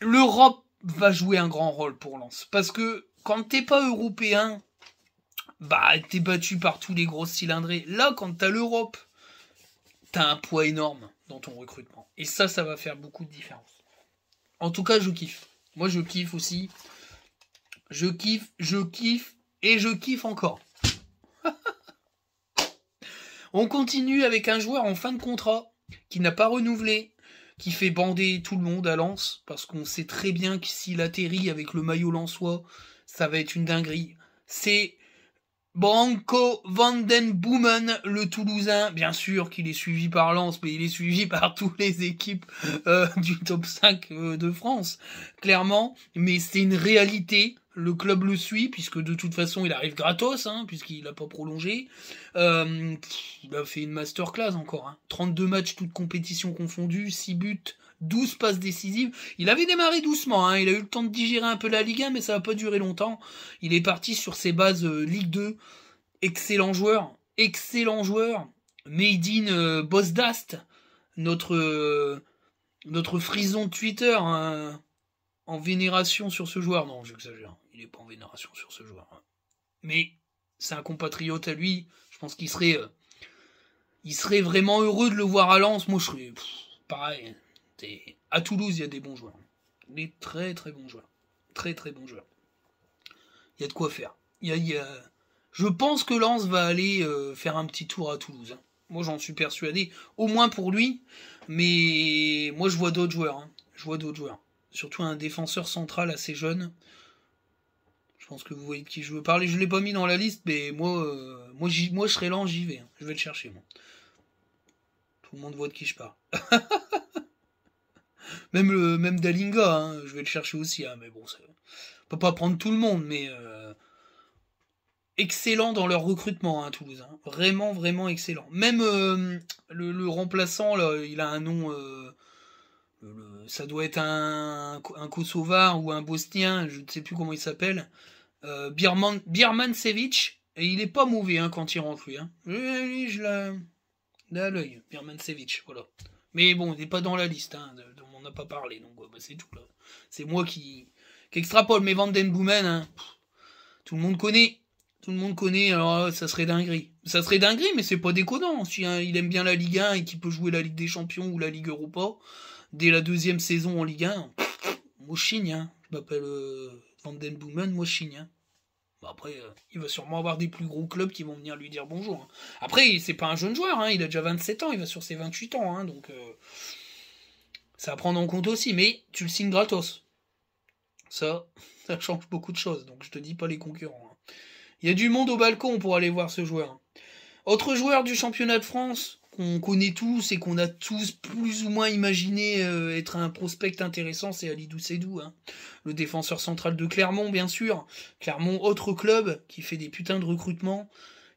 l'Europe va jouer un grand rôle pour Lens. Parce que quand t'es pas européen, bah t'es battu par tous les gros cylindrés. Là, quand t'as l'Europe, t'as un poids énorme dans ton recrutement. Et ça, ça va faire beaucoup de différence. En tout cas, je kiffe. Moi, je kiffe aussi. Je kiffe, je kiffe et je kiffe encore. [laughs] On continue avec un joueur en fin de contrat qui n'a pas renouvelé, qui fait bander tout le monde à Lens, parce qu'on sait très bien que s'il atterrit avec le maillot lensois, ça va être une dinguerie. C'est Branco Vandenboomen, le Toulousain, bien sûr qu'il est suivi par Lens, mais il est suivi par [laughs] toutes les équipes euh, du top 5 euh, de France, clairement. Mais c'est une réalité, le club le suit, puisque de toute façon il arrive gratos, hein, puisqu'il n'a pas prolongé. Euh, il a fait une masterclass encore, hein. 32 matchs, toutes compétitions confondues, 6 buts, 12 passes décisives. Il avait démarré doucement, hein. il a eu le temps de digérer un peu la Ligue 1, mais ça n'a pas duré longtemps. Il est parti sur ses bases euh, Ligue 2. Excellent joueur, excellent joueur. Made in euh, Bosdast, notre, euh, notre frison Twitter hein. en vénération sur ce joueur. Non, j'exagère, il n'est pas en vénération sur ce joueur. Hein. Mais c'est un compatriote à lui, je pense qu'il serait il serait vraiment heureux de le voir à Lens. Moi, je serais. pareil à Toulouse, il y a des bons joueurs. Des très très bons joueurs. Très très bons joueurs. Il y a de quoi faire. y a, Je pense que Lance va aller euh, faire un petit tour à Toulouse. Hein. Moi, j'en suis persuadé, au moins pour lui. Mais moi, je vois d'autres joueurs. Hein. Je vois d'autres joueurs. Surtout un défenseur central assez jeune. Je pense que vous voyez de qui je veux parler. Je ne l'ai pas mis dans la liste, mais moi, euh, moi, je serai là j'y vais. Hein. Je vais le chercher, Tout le monde voit de qui je parle. [laughs] Même, le, même Dalinga, hein, je vais le chercher aussi, hein, mais bon, on peut pas prendre tout le monde, mais euh, excellent dans leur recrutement, à hein, Toulouse. Vraiment, vraiment excellent. Même euh, le, remplaçant, là, il a un nom. Euh, ça doit être un, un Kosovar ou un Bosnien, je ne sais plus comment il s'appelle. Birman, et il est pas mauvais quand il rentre lui. Je, je l'ai à l'œil, Birmansevich voilà. Mais bon, il n'est pas dans la liste on n'a pas parlé, donc bah, c'est tout. là. C'est moi qui, qui extrapole, mais Van Den Boomen, hein. tout le monde connaît. Tout le monde connaît, alors euh, ça serait dinguerie. Ça serait dinguerie, mais c'est pas déconnant. Si hein, il aime bien la Ligue 1 et qu'il peut jouer la Ligue des Champions ou la Ligue Europa, dès la deuxième saison en Ligue 1, moi je hein. Je m'appelle euh, Van Den Boomen, moi je bah, après, euh, il va sûrement avoir des plus gros clubs qui vont venir lui dire bonjour. Après, c'est pas un jeune joueur, il a déjà 27 ans, il va sur ses 28 ans. donc, ça va prendre en compte aussi, mais tu le signes gratos. Ça, [laughs] ça change beaucoup de choses, donc je te dis pas les concurrents. Hein. Il y a du monde au balcon pour aller voir ce joueur. Autre joueur du championnat de France qu'on connaît tous et qu'on a tous plus ou moins imaginé euh, être un prospect intéressant, c'est Ali Doucedou, hein. le défenseur central de Clermont, bien sûr. Clermont, autre club qui fait des putains de recrutements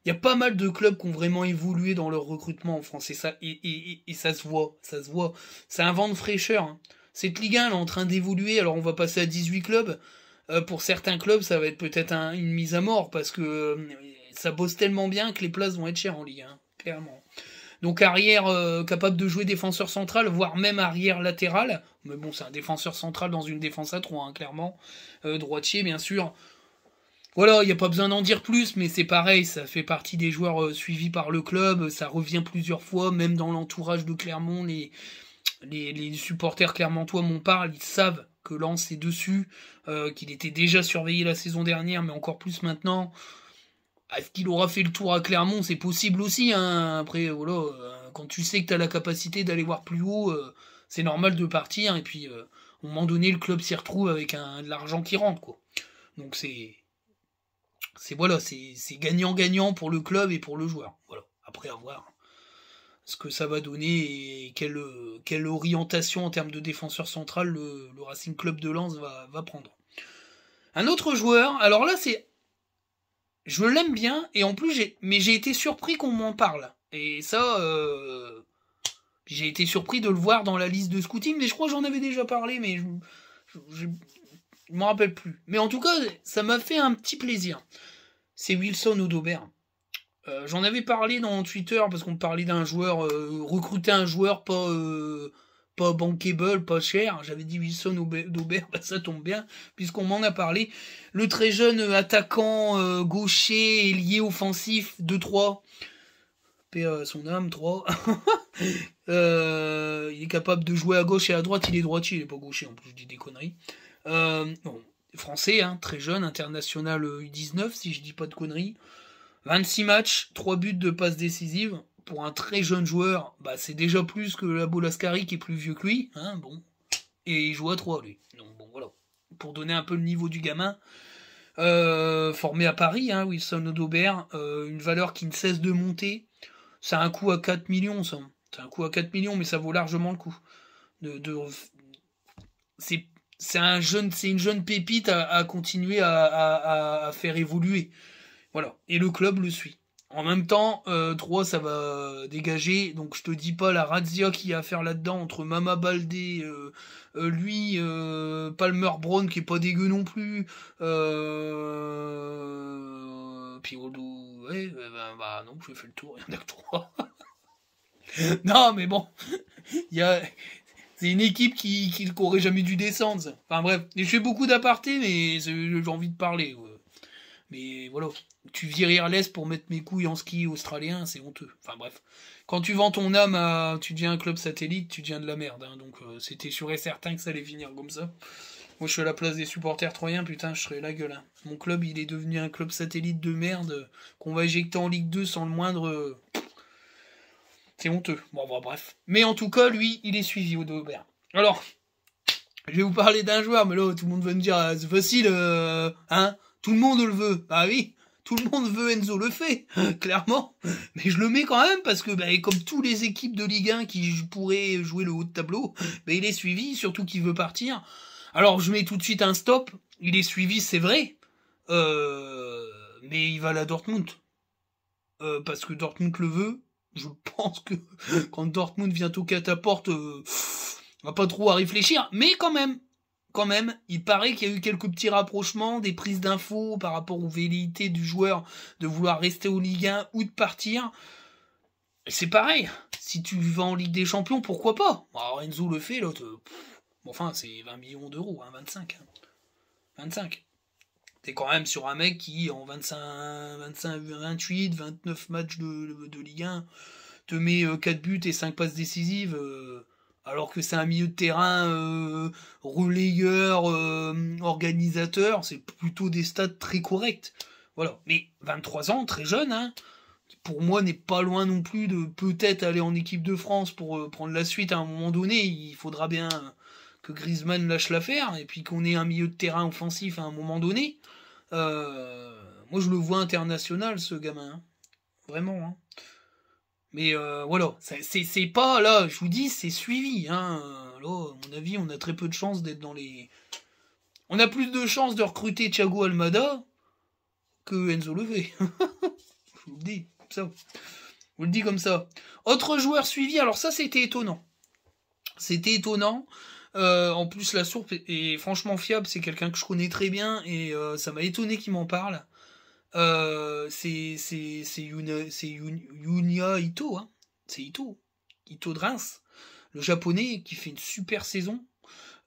il y a pas mal de clubs qui ont vraiment évolué dans leur recrutement en France et ça, et, ça se voit, ça se voit. C'est un vent de fraîcheur. Hein. Cette Ligue 1 est en train d'évoluer, alors on va passer à 18 clubs. Euh, pour certains clubs, ça va être peut-être une mise à mort parce que euh, ça bosse tellement bien que les places vont être chères en Ligue 1, clairement. Donc arrière euh, capable de jouer défenseur central, voire même arrière latéral. Mais bon, c'est un défenseur central dans une défense à 3, hein, clairement. droitier, bien sûr. Voilà, il n'y a pas besoin d'en dire plus, mais c'est pareil, ça fait partie des joueurs euh, suivis par le club, ça revient plusieurs fois, même dans l'entourage de Clermont, les, les, supporters clermontois m'en parlent, ils savent que Lance est dessus, euh, qu'il était déjà surveillé la saison dernière, mais encore plus maintenant. Est-ce qu'il aura fait le tour à Clermont C'est possible aussi, hein. après, voilà, euh, quand tu sais que tu as la capacité d'aller voir plus haut, c'est normal de partir, et puis, à un moment donné, le club s'y retrouve avec un, de l'argent qui rentre, quoi. Donc c'est c'est voilà, c'est gagnant-gagnant pour le club et pour le joueur. Voilà. Après avoir ce que ça va donner et quelle, quelle orientation en termes de défenseur central le, Racing Club de Lens va, prendre. Un autre joueur, alors là c'est. Je l'aime bien et en plus mais j'ai été surpris qu'on m'en parle. Et ça, euh, j'ai été surpris de le voir dans la liste de scouting, mais je crois que j'en avais déjà parlé, mais je, je m'en rappelle plus. Mais en tout cas, ça m'a fait un petit plaisir. C'est Wilson ou Daubert. Euh, j'en avais parlé dans Twitter parce qu'on parlait d'un joueur, euh, recruter un joueur pas, euh, pas bankable, pas cher. J'avais dit Wilson ou Daubert, [laughs] bah, ça tombe bien puisqu'on m'en a parlé. Le très jeune attaquant gaucher et lié offensif de 3 son âme, 3. [laughs] capable de jouer à gauche et à droite. Il est droitier, il n'est pas gaucher, en plus je dis des conneries. Euh, français, hein, très jeune, international U19, euh, si je dis pas de conneries. 26 matchs, 3 buts de passes décisives. Pour un très jeune joueur, bah, c'est déjà plus que la Bolascari qui est plus vieux que lui. Hein, bon. Et il joue à 3, lui. Donc bon, voilà. Pour donner un peu le niveau du gamin. Euh, formé à Paris, hein, Wilson Odobert, une valeur qui ne cesse de monter. ça a un coût à 4 millions, ça. C'est un coup à 4 millions, mais ça vaut largement le coup. De, C'est un une jeune pépite à, continuer à, faire évoluer. Voilà. Et le club le suit. En même temps, 3, euh, ça va dégager. Donc je te dis pas la razzia qu'il y a à faire là-dedans entre Mama Baldé, euh, euh, lui, Palmer Brown qui est pas dégueu non plus. Euh... Puis, ouais, bah, bah, non, je fais le tour, il y en a que 3. [laughs] [laughs] non, mais bon, il [laughs] y a... C'est une équipe qui, qui n'aurait jamais dû descendre. Enfin bref, je fais beaucoup d'apartés, mais j'ai envie de parler. Mais voilà, tu vires l'Est pour mettre mes couilles en ski australien, c'est honteux. Enfin bref, quand tu vends ton âme, tu deviens un club satellite, tu deviens de la merde. Hein. donc euh, c'était sûr et certain que ça allait finir comme ça. Moi je suis à la place des supporters troyens, putain, je serais la gueule. Hein. Mon club, il est devenu un club satellite de merde qu'on va éjecter en Ligue 2 sans le moindre... Euh, c'est honteux. Bon, bref. Mais en tout cas, lui, il est suivi, au Aubert. Alors, je vais vous parler d'un joueur, mais là, tout le monde veut me dire, ah, c'est facile, euh, hein Tout le monde le veut. Ah oui, tout le monde veut Enzo le fait, [laughs] clairement. Mais je le mets quand même parce que, bah, comme toutes les équipes de Ligue 1 qui pourraient jouer le haut de tableau, bah, il est suivi, surtout qu'il veut partir. Alors, je mets tout de suite un stop. Il est suivi, c'est vrai. Euh, mais il va à la Dortmund. Euh, parce que Dortmund le veut je pense que quand Dortmund vient toquer à ta porte, euh, on va pas trop à réfléchir. Mais quand même, quand même, il paraît qu'il y a eu quelques petits rapprochements, des prises d'infos par rapport aux velléités du joueur de vouloir rester au Ligue 1 ou de partir. C'est pareil, si tu vas en Ligue des Champions, pourquoi pas Alors Enzo le fait, l'autre, euh, enfin c'est 20 millions d'euros, hein, 25. 25. Hein. T'es quand même sur un mec qui, en 25, 25 28, 29 matchs de, Ligue 1, te met 4 euh, buts et 5 passes décisives, euh, alors que c'est un milieu de terrain euh, relayeur, organisateur. C'est plutôt des stats très corrects. Voilà. Mais 23 ans, très jeune, hein, pour moi n'est pas loin non plus de peut-être aller en équipe de France pour prendre la suite à un moment donné. Il faudra bien que Griezmann lâche l'affaire et puis qu'on ait un milieu de terrain offensif à un moment donné. Euh, moi, je le vois international, ce gamin. Hein. Vraiment. Hein. Mais euh, voilà, c'est pas là, je vous dis, c'est suivi. Hein. Là, à mon avis, on a très peu de chances d'être dans les. On a plus de chances de recruter Thiago Almada que Enzo Levé. [laughs] je vous le dis, Je vous le dis comme ça. Autre joueur suivi, alors ça, c'était étonnant. C'était étonnant. Euh, en plus, la source est, franchement fiable. C'est quelqu'un que je connais très bien et euh, ça m'a étonné qu'il m'en parle. Euh, c'est c'est Ito. Hein. C'est Ito. Ito de Le japonais qui fait une super saison.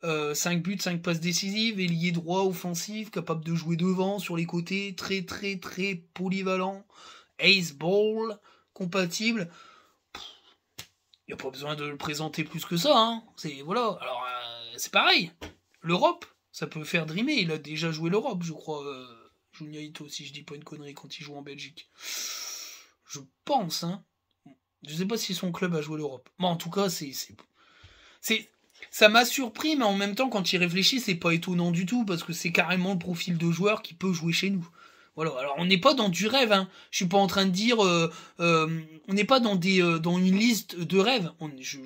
5 buts, 5 passes décisives, ailier droit offensif, capable de jouer devant, sur les côtés, très très très polyvalent, ace ball, compatible il n'y a pas besoin de le présenter plus que ça. Hein. C'est voilà. Alors c'est pareil. L'Europe, ça peut faire dreamer. Il a déjà joué l'Europe, je crois. Euh, Juniaito, si je dis pas une connerie, quand il joue en Belgique. Je pense, hein. Je sais pas si son club a joué l'Europe. Mais en tout cas, c'est. c'est ça m'a surpris, mais en même temps, quand il réfléchit, c'est pas étonnant du tout, parce que c'est carrément le profil de joueur qui peut jouer chez nous. Voilà. Alors, on n'est pas dans du rêve. Hein. Je suis pas en train de dire, euh, euh, on n'est pas dans des, dans une liste de rêves. On, je,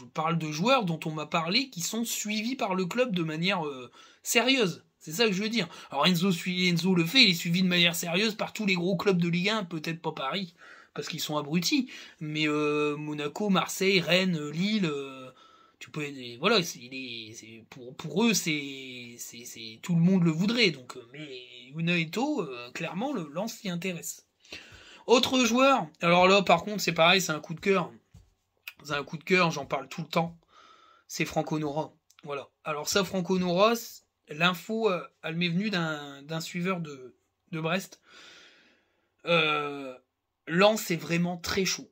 je parle de joueurs dont on m'a parlé qui sont suivis par le club de manière euh, sérieuse. C'est ça que je veux dire. Alors Enzo, Enzo le fait, il est suivi de manière sérieuse par tous les gros clubs de Ligue 1, peut-être pas Paris, parce qu'ils sont abrutis. Mais euh, Monaco, Marseille, Rennes, Lille, euh, tu peux. Voilà, pour, eux, c'est, tout le monde le voudrait. Donc, mais et Eto, clairement, le lance s'y intéresse. Autre joueur, alors là par contre c'est pareil, c'est un coup de cœur. C'est un coup de cœur, j'en parle tout le temps. C'est Franco Nora. Voilà. Alors ça, Franco Nora, l'info, euh, elle m'est venue d'un suiveur de, Brest. Euh, Lens est vraiment très chaud.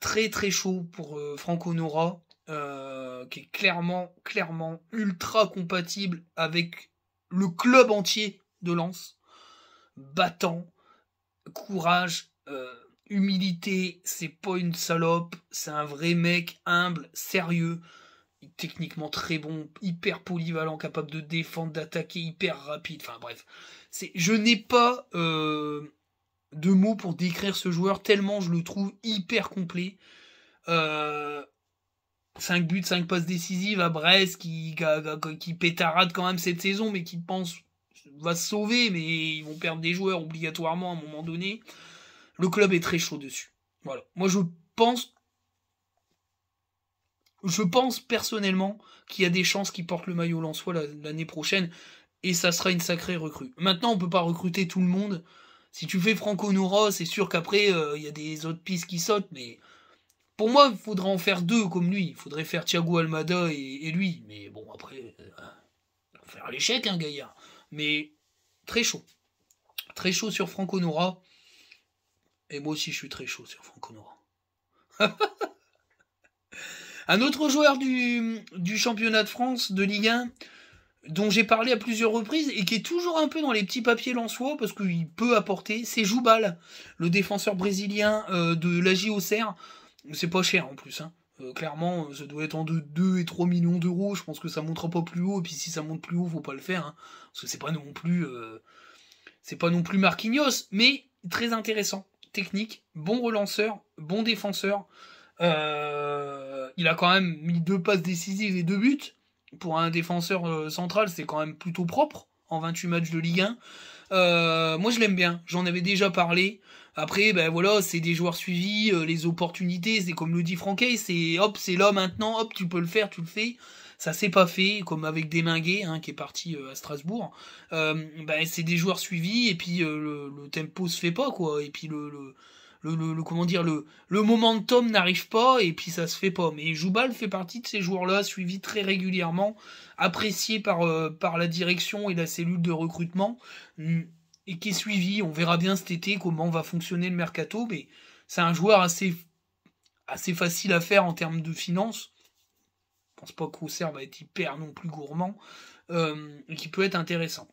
Très très chaud pour euh, Franco Nora, euh, qui est clairement, clairement ultra compatible avec le club entier de Lens. Battant, courage, humilité, c'est pas une salope, c'est un vrai mec humble, sérieux, techniquement très bon, hyper polyvalent, capable de défendre, d'attaquer, hyper rapide, enfin bref. C'est, je n'ai pas euh, de mots pour décrire ce joueur tellement je le trouve hyper complet. 5 euh, buts, 5 passes décisives à Brest qui, qui pétarade quand même cette saison mais qui pense va se sauver mais ils vont perdre des joueurs obligatoirement à un moment donné. Le club est très chaud dessus. Voilà. Moi, je pense. Je pense personnellement qu'il y a des chances qu'il porte le maillot soit l'année prochaine. Et ça sera une sacrée recrue. Maintenant, on ne peut pas recruter tout le monde. Si tu fais Franco Nora, c'est sûr qu'après, euh, il y a des autres pistes qui sautent. Mais pour moi, il faudrait en faire deux comme lui. Il faudrait faire Thiago Almada et, lui. Mais bon, après, euh, faire l'échec, hein, Gaillard. Mais très chaud. Très chaud sur Franco Nora. Et moi aussi, je suis très chaud sur Franck Honorant. [laughs] Un autre joueur du, du, championnat de France de Ligue 1 dont j'ai parlé à plusieurs reprises et qui est toujours un peu dans les petits papiers lançois parce qu'il peut apporter, c'est Joubal, le défenseur brésilien euh, de la JOCR. C'est pas cher en plus. Hein. Euh, clairement, euh, ça doit être en 2, et 3 millions d'euros. Je pense que ça montera pas plus haut. Et puis si ça monte plus haut, faut pas le faire. Hein, parce que c'est pas non plus. c'est pas non plus Marquinhos, mais très intéressant technique, bon relanceur, bon défenseur. Euh, il a quand même mis deux passes décisives et deux buts. Pour un défenseur euh, central, c'est quand même plutôt propre en 28 matchs de Ligue 1. Euh, moi, je l'aime bien. J'en avais déjà parlé. Après, ben voilà, c'est des joueurs suivis, les opportunités, c'est comme le dit Franquet, c'est hop, c'est là maintenant, hop, tu peux le faire, tu le fais ça s'est pas fait, comme avec Deminguet hein, qui est parti euh, à Strasbourg. Euh, bah, c'est des joueurs suivis et puis euh, le, tempo tempo se fait pas quoi. Et puis le, le, comment dire le, momentum n'arrive pas et puis ça se fait pas. Mais Joubal fait partie de ces joueurs-là suivis très régulièrement, appréciés par la direction et la cellule de recrutement mm, et qui est suivi. On verra bien cet été comment va fonctionner le mercato, mais c'est un joueur assez assez facile à faire en termes de finances pas pas qu'Auxerre va être hyper non plus gourmand, euh, qui peut être intéressant.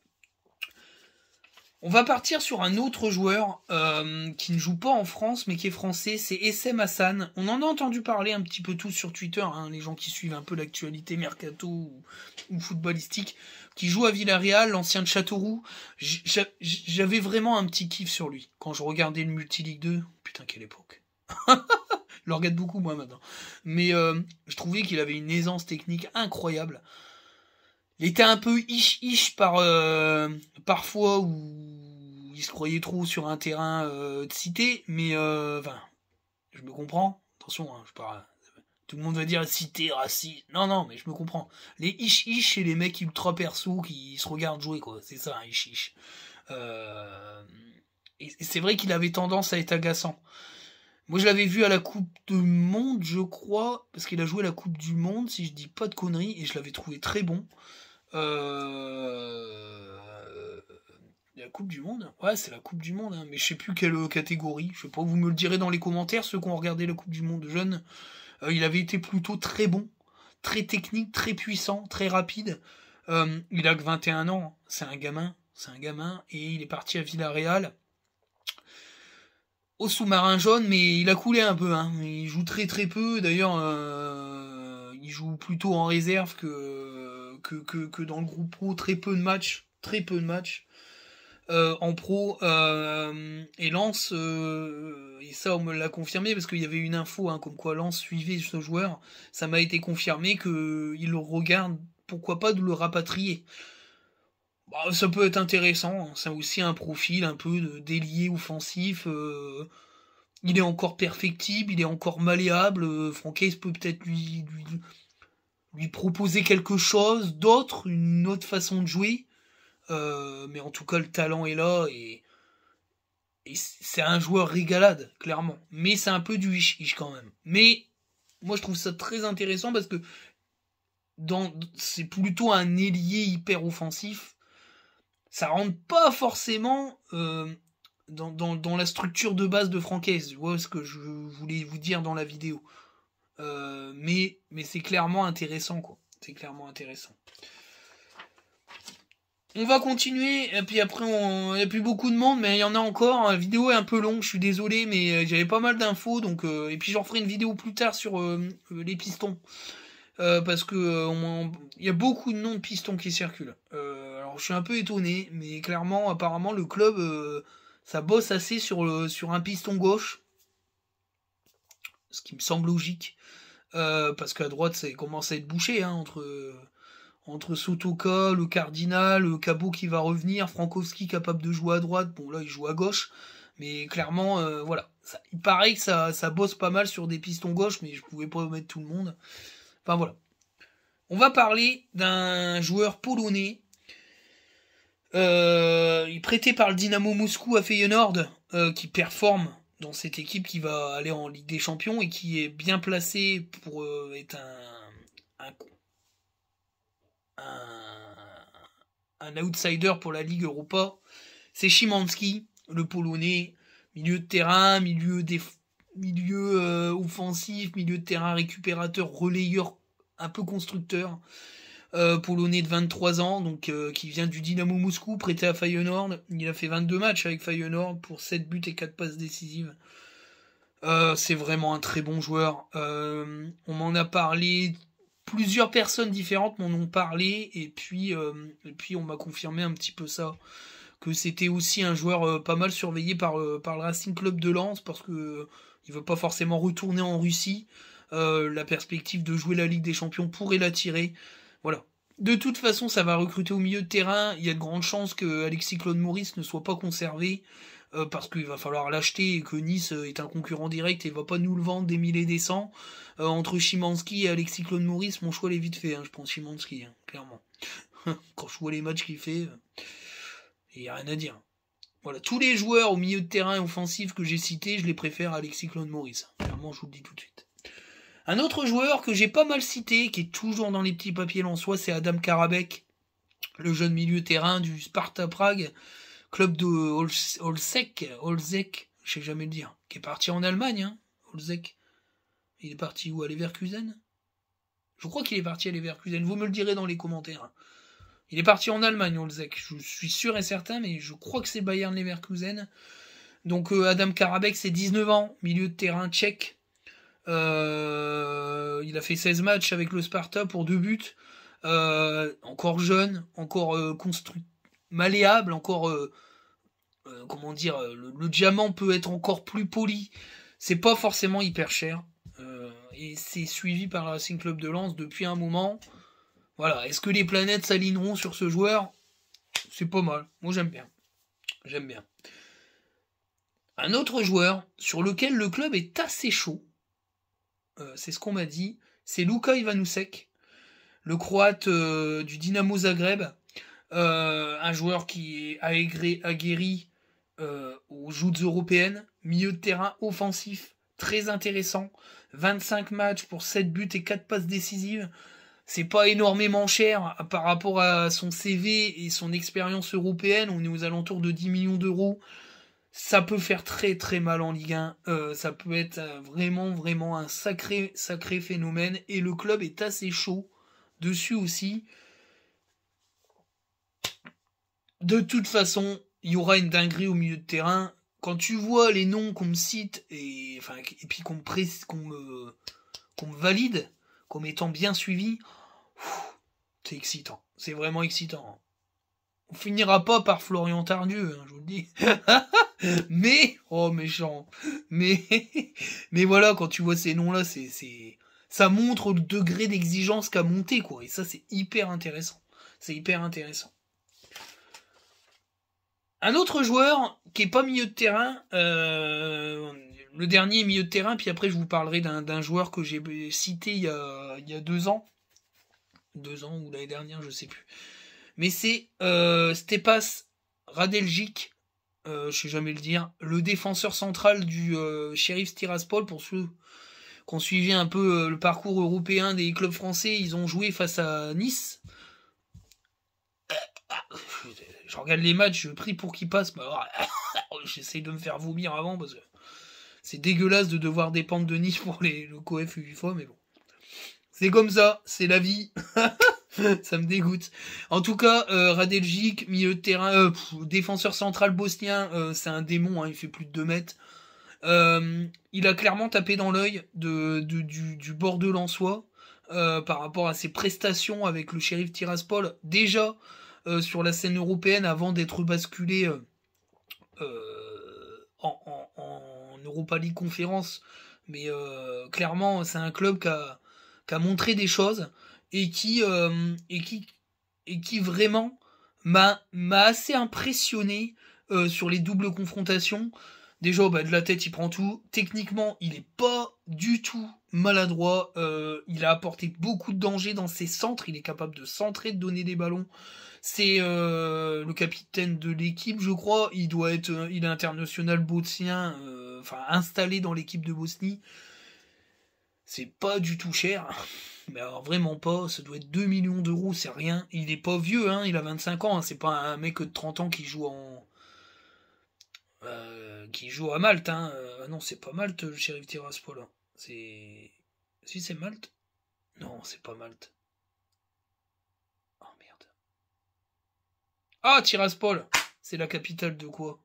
On va partir sur un autre joueur euh, qui ne joue pas en France mais qui est français, c'est Essem Hassan. On en a entendu parler un petit peu tous sur Twitter, hein, les gens qui suivent un peu l'actualité mercato ou, footballistique, qui joue à Villarreal, l'ancien de Châteauroux. J'avais vraiment un petit kiff sur lui quand je regardais le League 2. Putain, quelle époque [laughs] je le beaucoup moi maintenant. Mais euh, je trouvais qu'il avait une aisance technique incroyable. Il était un peu ish-ish par, euh, parfois où il se croyait trop sur un terrain euh, de cité, mais enfin, je me comprends. Attention, hein, je parle. Tout le monde va dire cité, raciste. Non, non, mais je me comprends. Les ish-ish, c'est les mecs ultra perso qui se regardent jouer, quoi. C'est ça, un ish-ish. Et c'est vrai qu'il avait tendance à être agaçant. Moi, je l'avais vu à la Coupe du Monde, je crois, parce qu'il a joué la Coupe du Monde, si je dis pas de conneries, et je l'avais trouvé très bon. Euh, la Coupe du Monde Ouais, c'est la Coupe du Monde, hein, mais je sais plus quelle euh, catégorie. Je sais pas, vous me le direz dans les commentaires, ceux qui ont regardé la Coupe du Monde jeune. Euh, il avait été plutôt très bon, très technique, très puissant, très rapide. il a que 21 ans, hein. c'est un gamin, c'est un gamin, et il est parti à Villarreal au sous-marin jaune, mais il a coulé un peu. Hein. Il joue très très peu. D'ailleurs, euh, il joue plutôt en réserve que, que, dans le groupe pro. Très peu de matchs. Très peu de matchs. Euh, en pro euh, et Lance et ça on me l'a confirmé parce qu'il y avait une info hein, comme quoi Lance suivait ce joueur ça m'a été confirmé que regarde pourquoi pas de le rapatrier bah, ça peut être intéressant. C'est hein. aussi un profil un peu de délié offensif. Euh. il est encore perfectible, il est encore malléable. Euh. Franck peut peut-être lui, lui, proposer quelque chose d'autre, une autre façon de jouer. Euh. mais en tout cas, le talent est là et, c'est un joueur régalade, clairement. Mais c'est un peu du ish quand même. Mais moi, je trouve ça très intéressant parce que c'est plutôt un ailier hyper offensif ça rentre pas forcément euh, dans, la structure de base de Francaise. Tu ce que je voulais vous dire dans la vidéo. Euh, mais c'est clairement intéressant, quoi. C'est clairement intéressant. On va continuer, et puis après, il n'y a plus beaucoup de monde, mais il y en a encore. La vidéo est un peu longue, je suis désolé, mais euh, j'avais pas mal d'infos, donc et puis j'en ferai une vidéo plus tard sur les pistons. parce que y a beaucoup de noms de pistons qui circulent je suis un peu étonné, mais clairement, apparemment, le club, euh, ça bosse assez sur, un piston gauche. Ce qui me semble logique. Euh, parce qu'à droite, ça commence à être bouché, hein, entre, entre Sotoka, le Cardinal, le Cabot qui va revenir, Frankowski capable de jouer à droite. Bon, là, il joue à gauche. Mais clairement, euh, voilà. il paraît que ça, ça bosse pas mal sur des pistons gauche, mais je pouvais pas mettre tout le monde. Enfin, voilà. On va parler d'un joueur polonais euh, il est prêté par le Dynamo Moscou à Feyenoord, euh, qui performe dans cette équipe qui va aller en Ligue des Champions et qui est bien placé pour euh, être un, outsider pour la Ligue Europa. C'est Szymanski, le Polonais, milieu de terrain, milieu, milieu offensif, milieu de terrain récupérateur, relayeur, un peu constructeur. Euh, polonais de 23 ans, donc euh, qui vient du Dynamo Moscou, prêté à Feyenoord. Il a fait 22 matchs avec Feyenoord pour 7 buts et 4 passes décisives. Euh, c'est vraiment un très bon joueur. on m'en a parlé, plusieurs personnes différentes m'en ont parlé, et puis, et puis on m'a confirmé un petit peu ça que c'était aussi un joueur pas mal surveillé par, par le Racing Club de Lens parce que il veut pas forcément retourner en Russie. la perspective de jouer la Ligue des Champions pourrait l'attirer. Voilà. De toute façon, ça va recruter au milieu de terrain. Il y a de grandes chances que Alexis Claude Maurice ne soit pas conservé euh, parce qu'il va falloir l'acheter et que Nice euh, est un concurrent direct et va pas nous le vendre des milliers des cents. Euh, entre Chimansky et Alexis Claude Maurice, mon choix est vite fait. Hein, je prends Chimansky, hein, clairement. [laughs] Quand je vois les matchs qu'il fait, il n'y a rien à dire. Voilà, tous les joueurs au milieu de terrain offensif que j'ai cités, je les préfère à Alexis Claude Maurice. Clairement, je vous le dis tout de suite. Un autre joueur que j'ai pas mal cité, qui est toujours dans les petits papiers soi, c'est Adam Karabek, le jeune milieu terrain du Sparta Prague, club de Olsek, Holzek, je sais jamais le dire, qui est parti en Allemagne, hein, Il est parti où À Leverkusen Je crois qu'il est parti à Leverkusen, vous me le direz dans les commentaires. Il est parti en Allemagne, Holzek, je suis sûr et certain, mais je crois que c'est Bayern Leverkusen. Donc euh, Adam Karabek, c'est 19 ans, milieu de terrain tchèque, euh, il a fait 16 matchs avec le Sparta pour deux buts. Euh, encore jeune, encore euh, malléable, encore comment dire, le, diamant peut être encore plus poli. C'est pas forcément hyper cher. et c'est suivi par le Racing Club de Lens depuis un moment. Voilà, est-ce que les planètes s'aligneront sur ce joueur C'est pas mal. Moi j'aime bien. J'aime bien. Un autre joueur sur lequel le club est assez chaud, euh, c'est ce qu'on m'a dit, c'est Luka Ivanusek, le croate euh, du Dynamo Zagreb, euh, un joueur qui est aguerri aux joutes européennes, milieu de terrain offensif, très intéressant, 25 matchs pour 7 buts et 4 passes décisives. C'est pas énormément cher par rapport à son CV et son expérience européenne. On est aux alentours de 10 millions d'euros ça peut faire très très mal en Ligue 1. Euh, ça peut être euh, vraiment vraiment un sacré sacré phénomène et le club est assez chaud dessus aussi. De toute façon, il y aura une dinguerie au milieu de terrain. Quand tu vois les noms qu'on me cite et, et puis qu'on me, qu'on me, valide comme étant bien suivi, c'est excitant. C'est vraiment excitant. On finira pas par Florian Tardieu, hein, je vous le dis. [laughs] mais, oh méchant. Mais, [laughs] mais voilà, quand tu vois ces noms-là, c'est, ça montre le degré d'exigence qu'a monté, quoi. Et ça, c'est hyper intéressant. C'est hyper intéressant. Un autre joueur qui est pas milieu de terrain, euh, le dernier milieu de terrain, puis après je vous parlerai d'un joueur que j'ai cité il y, a, deux ans, deux ans ou l'année dernière, je sais plus, mais c'est euh, Stepas Radeljic, euh, je sais jamais le dire, le défenseur central du euh, Sheriff Tiraspol. Pour ceux qui ont suivi un peu euh, le parcours européen des clubs français, ils ont joué face à Nice. Je regarde les matchs, je prie pour qu'ils passent. [laughs] J'essaye de me faire vomir avant parce que c'est dégueulasse de devoir dépendre de Nice pour les, le COF 8 fois, mais bon. C'est comme ça, c'est la vie. [laughs] [laughs] ça me dégoûte. En tout cas, euh, Radeljic, milieu de terrain, euh, défenseur central bosnien, euh, c'est un démon, hein, il fait plus de 2 mètres. il a clairement tapé dans l'œil de, du, du bord de par rapport à ses prestations avec le shérif Tiraspol, déjà sur la scène européenne avant d'être basculé en, en, en, Europa League conférence. Mais clairement, c'est un club qui a, qui a montré des choses et qui, euh, et qui, et qui vraiment m'a assez impressionné euh, sur les doubles confrontations. Déjà, bah, de la tête, il prend tout. Techniquement, il n'est pas du tout maladroit. Euh, il a apporté beaucoup de danger dans ses centres. Il est capable de centrer, de donner des ballons. C'est le capitaine de l'équipe, je crois. Il doit être, il est international bosnien, enfin installé dans l'équipe de Bosnie. C'est pas du tout cher mais alors vraiment pas, ça doit être 2 millions d'euros, c'est rien. Il n'est pas vieux, hein, il a 25 ans, hein. c'est pas un mec de 30 ans qui joue en. Euh, qui joue à Malte, hein. Ah non, c'est pas Malte le shérif Tiraspol. Hein. C'est. Si c'est Malte Non, c'est pas Malte. Oh merde. Ah, Tiraspol C'est la capitale de quoi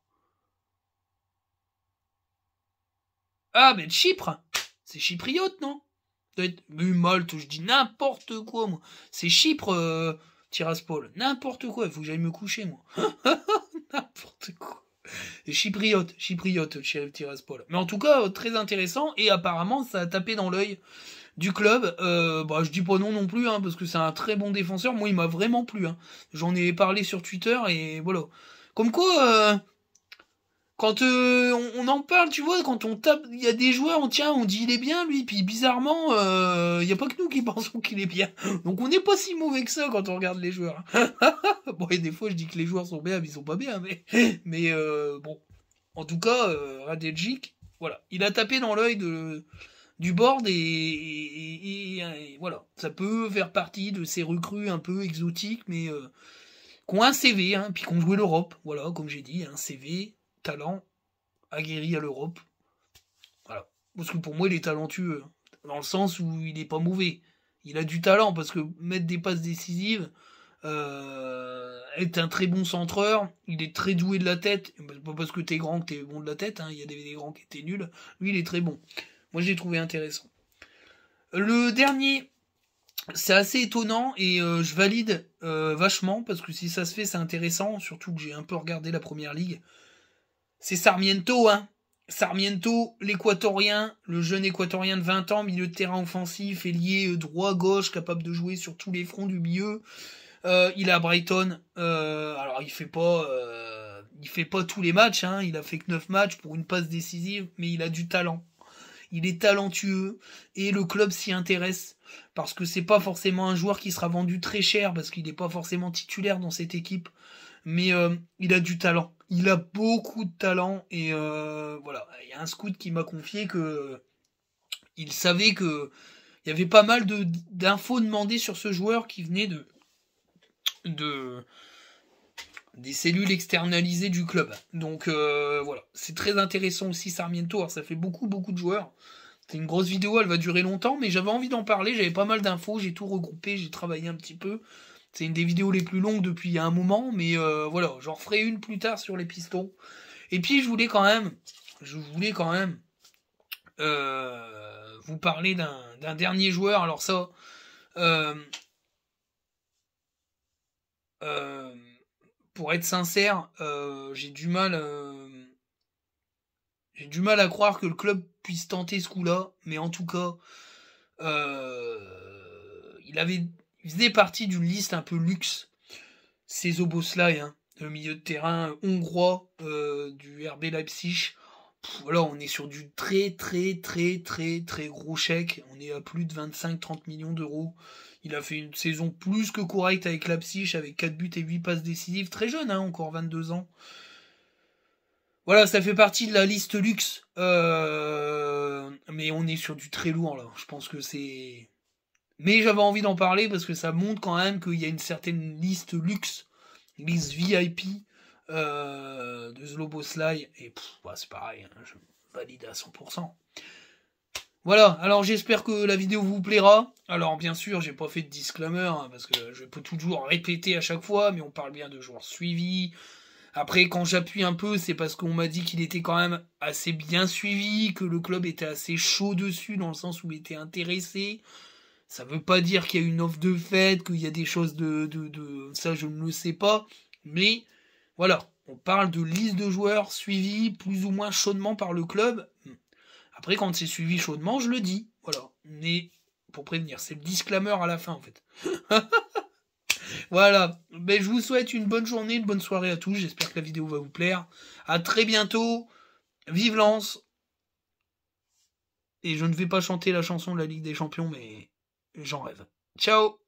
Ah, mais de Chypre C'est chypriote, non Peut-être je dis n'importe quoi, moi. C'est Chypre, euh, Tiraspol. N'importe quoi, il faut que j'aille me coucher, moi. [laughs] n'importe quoi. Chypriote, Chypriote, tirasse Tiraspol. Mais en tout cas, euh, très intéressant, et apparemment, ça a tapé dans l'œil du club. Euh, bah, je dis pas non non plus, hein, parce que c'est un très bon défenseur. Moi, il m'a vraiment plu. Hein. J'en ai parlé sur Twitter, et voilà. Comme quoi, quand euh, on, en parle, tu vois, quand on tape, il y a des joueurs, on tient, on dit il est bien lui, puis bizarrement, euh, il n'y a pas que nous qui [laughs] pensons qu'il est bien. Donc on n'est pas si mauvais que ça quand on regarde les joueurs. [laughs] bon, et des fois je dis que les joueurs sont bien, mais ils sont pas bien, mais, [laughs] euh, bon. En tout cas, Radjic, voilà, il a tapé dans l'œil de du board et, voilà, ça peut faire partie de ces recrues un peu exotiques, mais qui ont un CV, hein, puis qui ont joué l'Europe, voilà, comme j'ai dit, un CV talent, aguerri à l'Europe. Voilà. Parce que pour moi, il est talentueux. Hein. Dans le sens où il n'est pas mauvais. Il a du talent parce que mettre des passes décisives, euh, être est un très bon centreur, il est très doué de la tête, ben, pas parce que t'es grand que t'es bon de la tête, hein. il y a des, grands qui étaient nuls, lui il est très bon. Moi je l'ai trouvé intéressant. Le dernier, c'est assez étonnant et euh, je valide euh, vachement parce que si ça se fait c'est intéressant, surtout que j'ai un peu regardé la première ligue c'est Sarmiento, hein. Sarmiento, l'équatorien, le jeune équatorien de 20 ans, milieu de terrain offensif, ailier euh, droit-gauche, capable de jouer sur tous les fronts du milieu. Euh, il a Brighton. Euh, alors il fait pas, il fait pas tous les matchs. Hein. Il a fait que 9 matchs pour une passe décisive, mais il a du talent. Il est talentueux et le club s'y intéresse parce que c'est pas forcément un joueur qui sera vendu très cher parce qu'il n'est pas forcément titulaire dans cette équipe, mais il a du talent il a beaucoup de talent et euh, voilà, il y a un scout qui m'a confié que il savait que il y avait pas mal d'infos demandées sur ce joueur qui venait de, des cellules externalisées du club. Donc euh, voilà, c'est très intéressant aussi Sarmiento. ça fait beaucoup beaucoup de joueurs. C'est une grosse vidéo, elle va durer longtemps, mais j'avais envie d'en parler. J'avais pas mal d'infos, j'ai tout regroupé, j'ai travaillé un petit peu. C'est une des vidéos les plus longues depuis un moment, mais euh, voilà, j'en ferai une plus tard sur les pistons. Et puis je voulais quand même, je voulais quand même euh, vous parler d'un dernier joueur. Alors ça, euh, pour être sincère, j'ai du mal, j'ai du mal à croire que le club puisse tenter ce coup-là. Mais en tout cas, il avait il faisait partie d'une liste un peu luxe. Ces Oboslai, hein, le milieu de terrain euh, hongrois euh, du RB Leipzig. voilà, on est sur du très très très très très gros chèque. On est à plus de 25-30 millions d'euros. Il a fait une saison plus que correcte avec Leipzig, avec 4 buts et 8 passes décisives. Très jeune, hein, encore 22 ans. Voilà, ça fait partie de la liste luxe. Euh, mais on est sur du très lourd là. Je pense que c'est mais j'avais envie d'en parler parce que ça montre quand même qu'il y a une certaine liste luxe, liste VIP euh, de Zlobosly. Et bah, c'est pareil, hein, je valide à 100%. Voilà, alors j'espère que la vidéo vous plaira. Alors bien sûr, j'ai pas fait de disclaimer, hein, parce que je peux toujours répéter à chaque fois, mais on parle bien de joueurs suivis. Après, quand j'appuie un peu, c'est parce qu'on m'a dit qu'il était quand même assez bien suivi, que le club était assez chaud dessus, dans le sens où il était intéressé. Ça veut pas dire qu'il y a une offre de fête, qu'il y a des choses de, de, Ça, je ne le sais pas. Mais voilà, on parle de liste de joueurs suivis plus ou moins chaudement par le club. Après, quand c'est suivi chaudement, je le dis. Voilà, mais pour prévenir, c'est le disclaimer à la fin en fait. [laughs] voilà, mais ben, je vous souhaite une bonne journée, une bonne soirée à tous. J'espère que la vidéo va vous plaire. À très bientôt. Vive l'Anse. Et je ne vais pas chanter la chanson de la Ligue des Champions, mais j'en rêve. Ciao